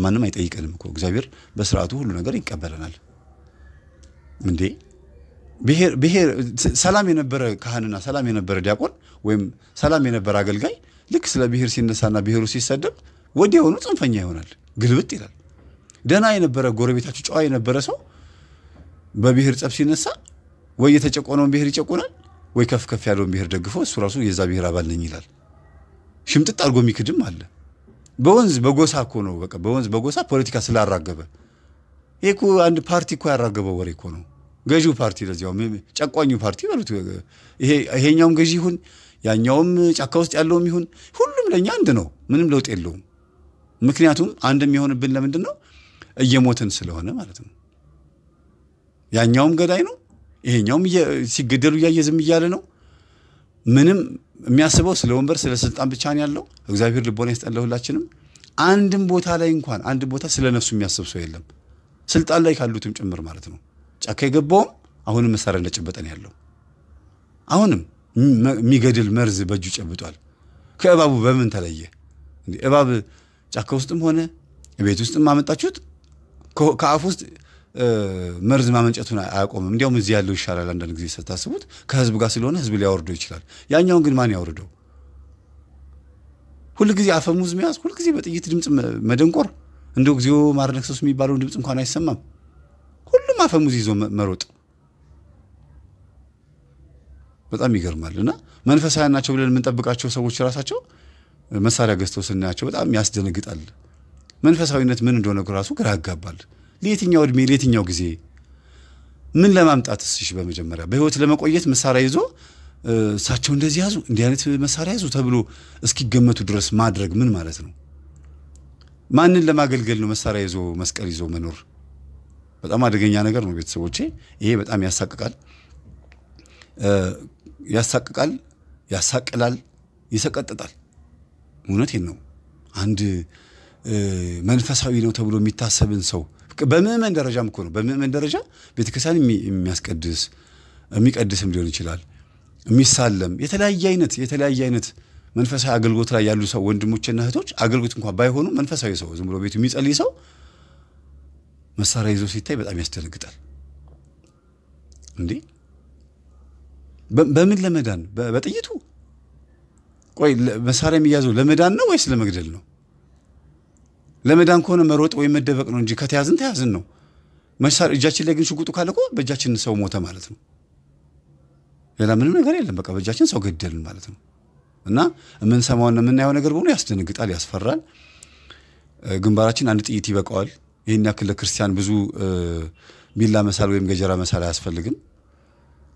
ማንም አይጠይቀንም እኮ እግዚአብሔር በስርዓቱ ሁሉ ነገር ይቀበለናል። እንዴ ብሔር ሰላም የነበረ ካህንና ሰላም የነበረ ዲያቆን ወይም ሰላም የነበረ አገልጋይ ልክ ስለ ብሔር ሲነሳና ብሔሩ ሲሰደብ ወዲያውኑ ጽንፈኛ ይሆናል፣ ግልብጥ ይላል። ደህና የነበረ ጎረቤታችሁ ጨዋ የነበረ ሰው በብሔር ጸብ ሲነሳ ወይ የተጨቆነውን ብሔር ይጨቁናል ወይ ከፍ ከፍ ያለውን ብሔር ደግፎ እሱ ራሱ የዛ ብሔር አባል ነኝ ይላል። ሽምጥጥ አድርጎ የሚክድም አለ። በወንዝ በጎሳ እኮ ነው። በቃ በወንዝ በጎሳ ፖለቲካ ስላራገበ ይህ አንድ ፓርቲ እኮ ያራገበው ወሬ እኮ ነው። ገዢው ፓርቲ ለዚያው ጨቋኙ ፓርቲ በሉት ይሄኛውም ገዢ ይሁን ያኛውም ጫካ ውስጥ ያለውም ይሁን ሁሉም ለእኛ አንድ ነው። ምንም ለውጥ የለውም። ምክንያቱም አንድ የሚሆንብን ለምንድን ነው? እየሞትን ስለሆነ ማለት ነው። ያኛውም ገዳይ ነው፣ ይሄኛውም ሲገደሉ እያየ ዝም እያለ ነው። ምንም የሚያስበው ስለ ወንበር ስለ ስልጣን ብቻ ነው ያለው። እግዚአብሔር ልቦና ይስጠን ለሁላችንም። አንድም ቦታ ላይ እንኳን አንድ ቦታ ስለ ነፍሱ የሚያስብ ሰው የለም፣ ስልጣን ላይ ካሉትም ጭምር ማለት ነው። ጫካ የገባውም አሁንም መሳሪያ እንደጨበጠን ያለው አሁንም የሚገድል መርዝ በእጁ ጨብጧል። ከእባቡ በምን ተለየ? እባብ ጫካ ውስጥም ሆነ ቤት ውስጥም አመጣችሁት ከአፍ ውስጥ መርዝ ማመንጨቱን አያቆምም። እንዲያውም እዚህ ያለው ይሻላል። አንዳንድ ጊዜ ስታስቡት ከህዝብ ጋር ስለሆነ ህዝብ ሊያወርደው ይችላል። ያኛውን ግን ማን ያወርደው? ሁልጊዜ አፈሙዝ መያዝ፣ ሁልጊዜ በጥይት ድምፅ መደንቆር፣ እንደው ጊዜው ማርነክሰስ የሚባለውን ድምፅ እንኳን አይሰማም። ሁሉም አፈሙዝ ይዞ መሮጥ በጣም ይገርማል። እና መንፈሳውያን ናቸው ብለን የምንጠብቃቸው ሰዎች ራሳቸው መሳሪያ ገዝተው ስናያቸው በጣም ያስደነግጣል። መንፈሳዊነት ምን እንደሆነ ራሱ ግራ ያጋባል። ለየትኛው እድሜ ለየትኛው ጊዜ ምን ለማምጣት እስሽ በመጀመሪያ በህይወት ለመቆየት መሳሪያ ይዞ እሳቸው እንደዚህ ያዙ እንዲህ አይነት መሳሪያ ያዙ ተብሎ እስኪገመቱ ድረስ ማድረግ ምን ማለት ነው? ማንን ለማገልገል ነው መሳሪያ ይዞ መስቀል ይዞ መኖር? በጣም አደገኛ ነገር ነው ቤተሰቦቼ። ይሄ በጣም ያሳቅቃል፣ ያሳቅቃል፣ ያሳቅላል፣ ይሰቀጥጣል። እውነቴን ነው። አንድ መንፈሳዊ ነው ተብሎ የሚታሰብን ሰው በምእመን ደረጃም እኮ ነው። በምእመን ደረጃ ቤተክርስቲያን የሚያስቀድስ የሚቀድስም ሊሆን ይችላል የሚሳለም የተለያየ አይነት የተለያየ አይነት መንፈሳዊ አገልግሎት ላይ ያሉ ሰው ወንድሞችና እህቶች አገልግሎት እንኳን ባይሆኑ መንፈሳዊ ሰው ዝም ብሎ ቤቱ የሚጸልይ ሰው መሳሪያ ይዞ ሲታይ በጣም ያስደነግጣል። እንዴ በምን ለመዳን? በጥይቱ? ቆይ መሳሪያ የሚያዘው ለመዳን ነው ወይስ ለመግደል ነው? ለመዳን ከሆነ መሮጥ ወይም መደበቅ ነው እንጂ ከተያዝን ተያዝን ነው። መሳሪያ እጃችን ላይ ግን ሽጉጡ ካለ እኮ በእጃችን ሰው ሞተ ማለት ነው። ሌላ ምንም ነገር የለም። በቃ በእጃችን ሰው ገደልን ማለት ነው። እና የምንሰማውና የምናየው ነገር በሆኑ ያስደነግጣል፣ ያስፈራል። ግንባራችን አንድ ጥይት ይበቃዋል። ይህን ያክል ለክርስቲያን ብዙ ቢላ መሳል ወይም ገጀራ መሳል አያስፈልግም።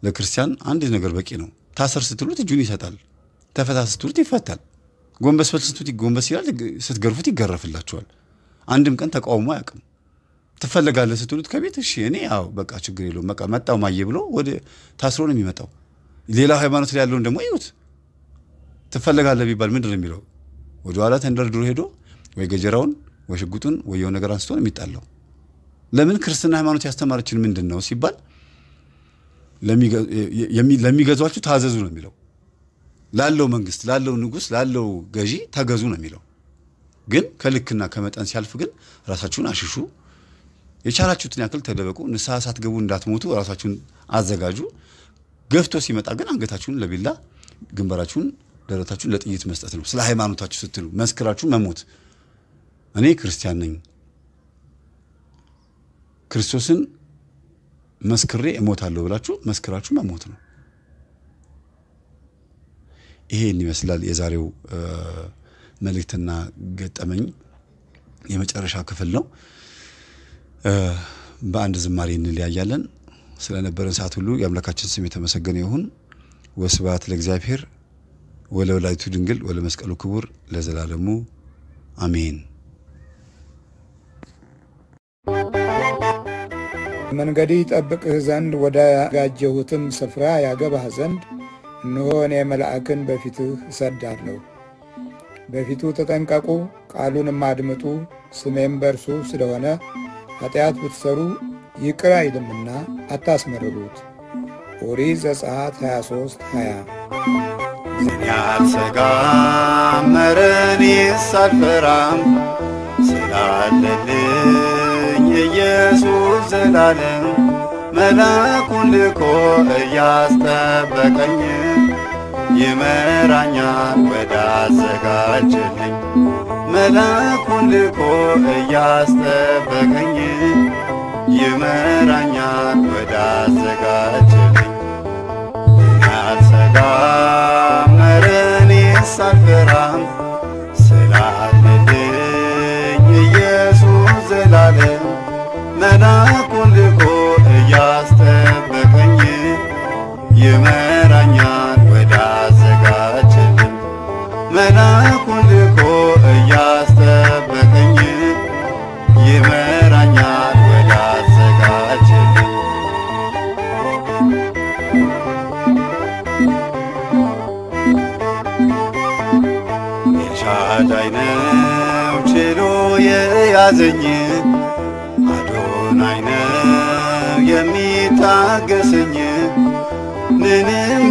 ለክርስቲያን አንድ ነገር በቂ ነው። ታሰር ስትሉት እጁን ይሰጣል። ተፈታ ስትሉት ይፈታል። ጎንበስ በልስቱት ጎንበስ ይላል፣ ስትገርፉት ይገረፍላችኋል። አንድም ቀን ተቃውሞ አያውቅም። ትፈለጋለህ ስትሉት ከቤት እሺ፣ እኔ ያው በቃ ችግር የለውም በቃ መጣው ማየ ብሎ ወደ ታስሮ ነው የሚመጣው። ሌላ ሃይማኖት ላይ ያለውን ደግሞ ይዩት። ትፈለጋለህ ቢባል ምንድን ነው የሚለው? ወደኋላ ተንደርድሮ ሄዶ ወይ ገጀራውን ወይ ሽጉጡን ወይ የሆነ ነገር አንስቶ ነው የሚጣለው። ለምን ክርስትና ሃይማኖት ያስተማረችን ምንድን ነው ሲባል ለሚገዟችሁ ታዘዙ ነው የሚለው። ላለው መንግስት፣ ላለው ንጉስ፣ ላለው ገዢ ተገዙ ነው የሚለው። ግን ከልክና ከመጠን ሲያልፍ ግን ራሳችሁን አሽሹ፣ የቻላችሁትን ያክል ተደበቁ፣ ንስሐ ሳትገቡ እንዳትሞቱ ራሳችሁን አዘጋጁ። ገፍቶ ሲመጣ ግን አንገታችሁን ለቢላ ግንባራችሁን ደረታችሁን ለጥይት መስጠት ነው። ስለ ሃይማኖታችሁ ስትሉ መስክራችሁ መሞት። እኔ ክርስቲያን ነኝ፣ ክርስቶስን መስክሬ እሞታለሁ ብላችሁ መስክራችሁ መሞት ነው። ይሄን ይመስላል የዛሬው መልእክትና ገጠመኝ የመጨረሻ ክፍል ነው። በአንድ ዝማሬ እንለያያለን። ስለነበረን ሰዓት ሁሉ የአምላካችን ስም የተመሰገነ ይሁን። ወስብሐት ለእግዚአብሔር ወለወላዲቱ ድንግል ወለመስቀሉ ክቡር ለዘላለሙ አሜን። መንገድ ጠብቅህ ዘንድ ወደ ጋጀሁትም ስፍራ ያገባህ ዘንድ እነሆ እኔ መልአክን በፊትህ እሰዳለሁ። በፊቱ ተጠንቀቁ፣ ቃሉንም አድምጡ። ስሜም በእርሱ ስለሆነ ኃጢአት ብትሰሩ ይቅር አይልምና አታስመርሩት። ኦሪት ዘጸአት 23 20 እኔ አልሰጋም፣ ስላለልኝ ኢየሱስ ዘላለም መላኩን ልኮ እያስጠበቀኝ ይመራኛል ወዳዘጋጀልኝ መልአኩን ልኮ እያስጠበቀኝ ይመራኛል ወዳዘጋጀልኝ አልሰጋም ኧረ እኔስ ስላለልኝ ኢየሱስ ዘላለም ልኮ እያስ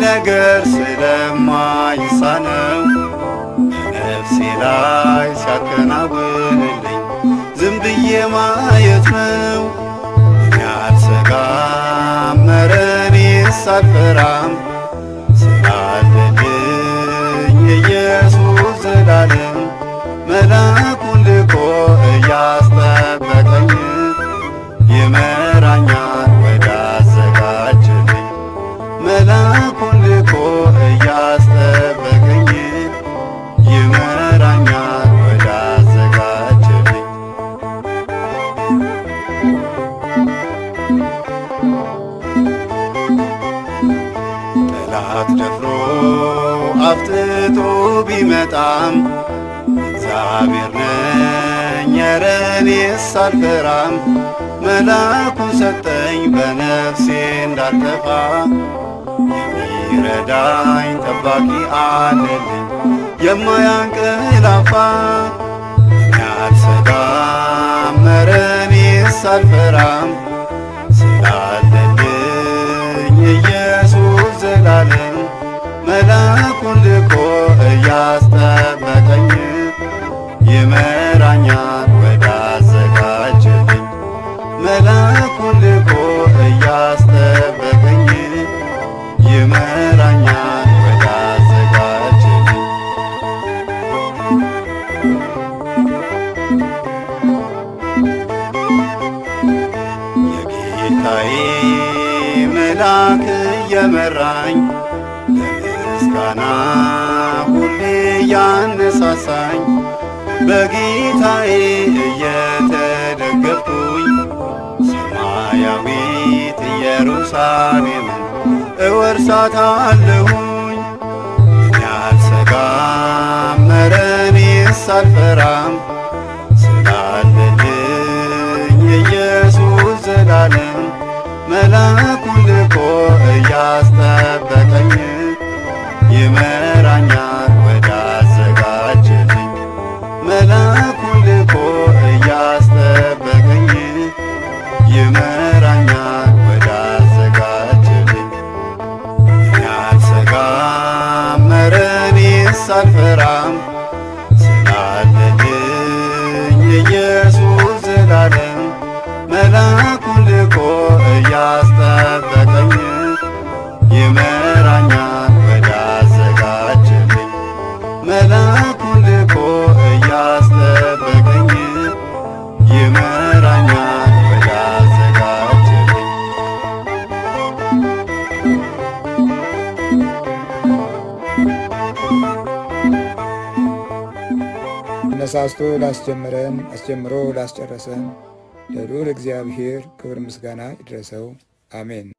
ነገር ስለማይሳነው ነፍሴ ላይ ሲያከናውንልኝ ዝም ብዬ ማየት ነው። እኛ አልሰጋም፣ ኧረ እኔስ አልፈራም ምስጋና ሁሌ ያነሳሳኝ በጌታዬ እየተደገፍኩኝ ሰማያዊት ኢየሩሳሌምን እወርሳታለሁኝ። እኔ አልሰጋም፣ ኧረ እኔስ አልፈራም ስላለልኝ ኢየሱስ ዘላለም መላኩን ልኮ እያስጠበ ይመራኛል ወዳዘጋጀልኝ መላኩን ልኮ እያስጠበቀኝ ይመራኛል ወዳዘጋጀልኝ እኔ አልሰጋም ኧረ እኔስ አነሳስቶ ላስጀመረን አስጀምሮ ላስጨረሰን ለልዑል እግዚአብሔር ክብር ምስጋና ይድረሰው፣ አሜን።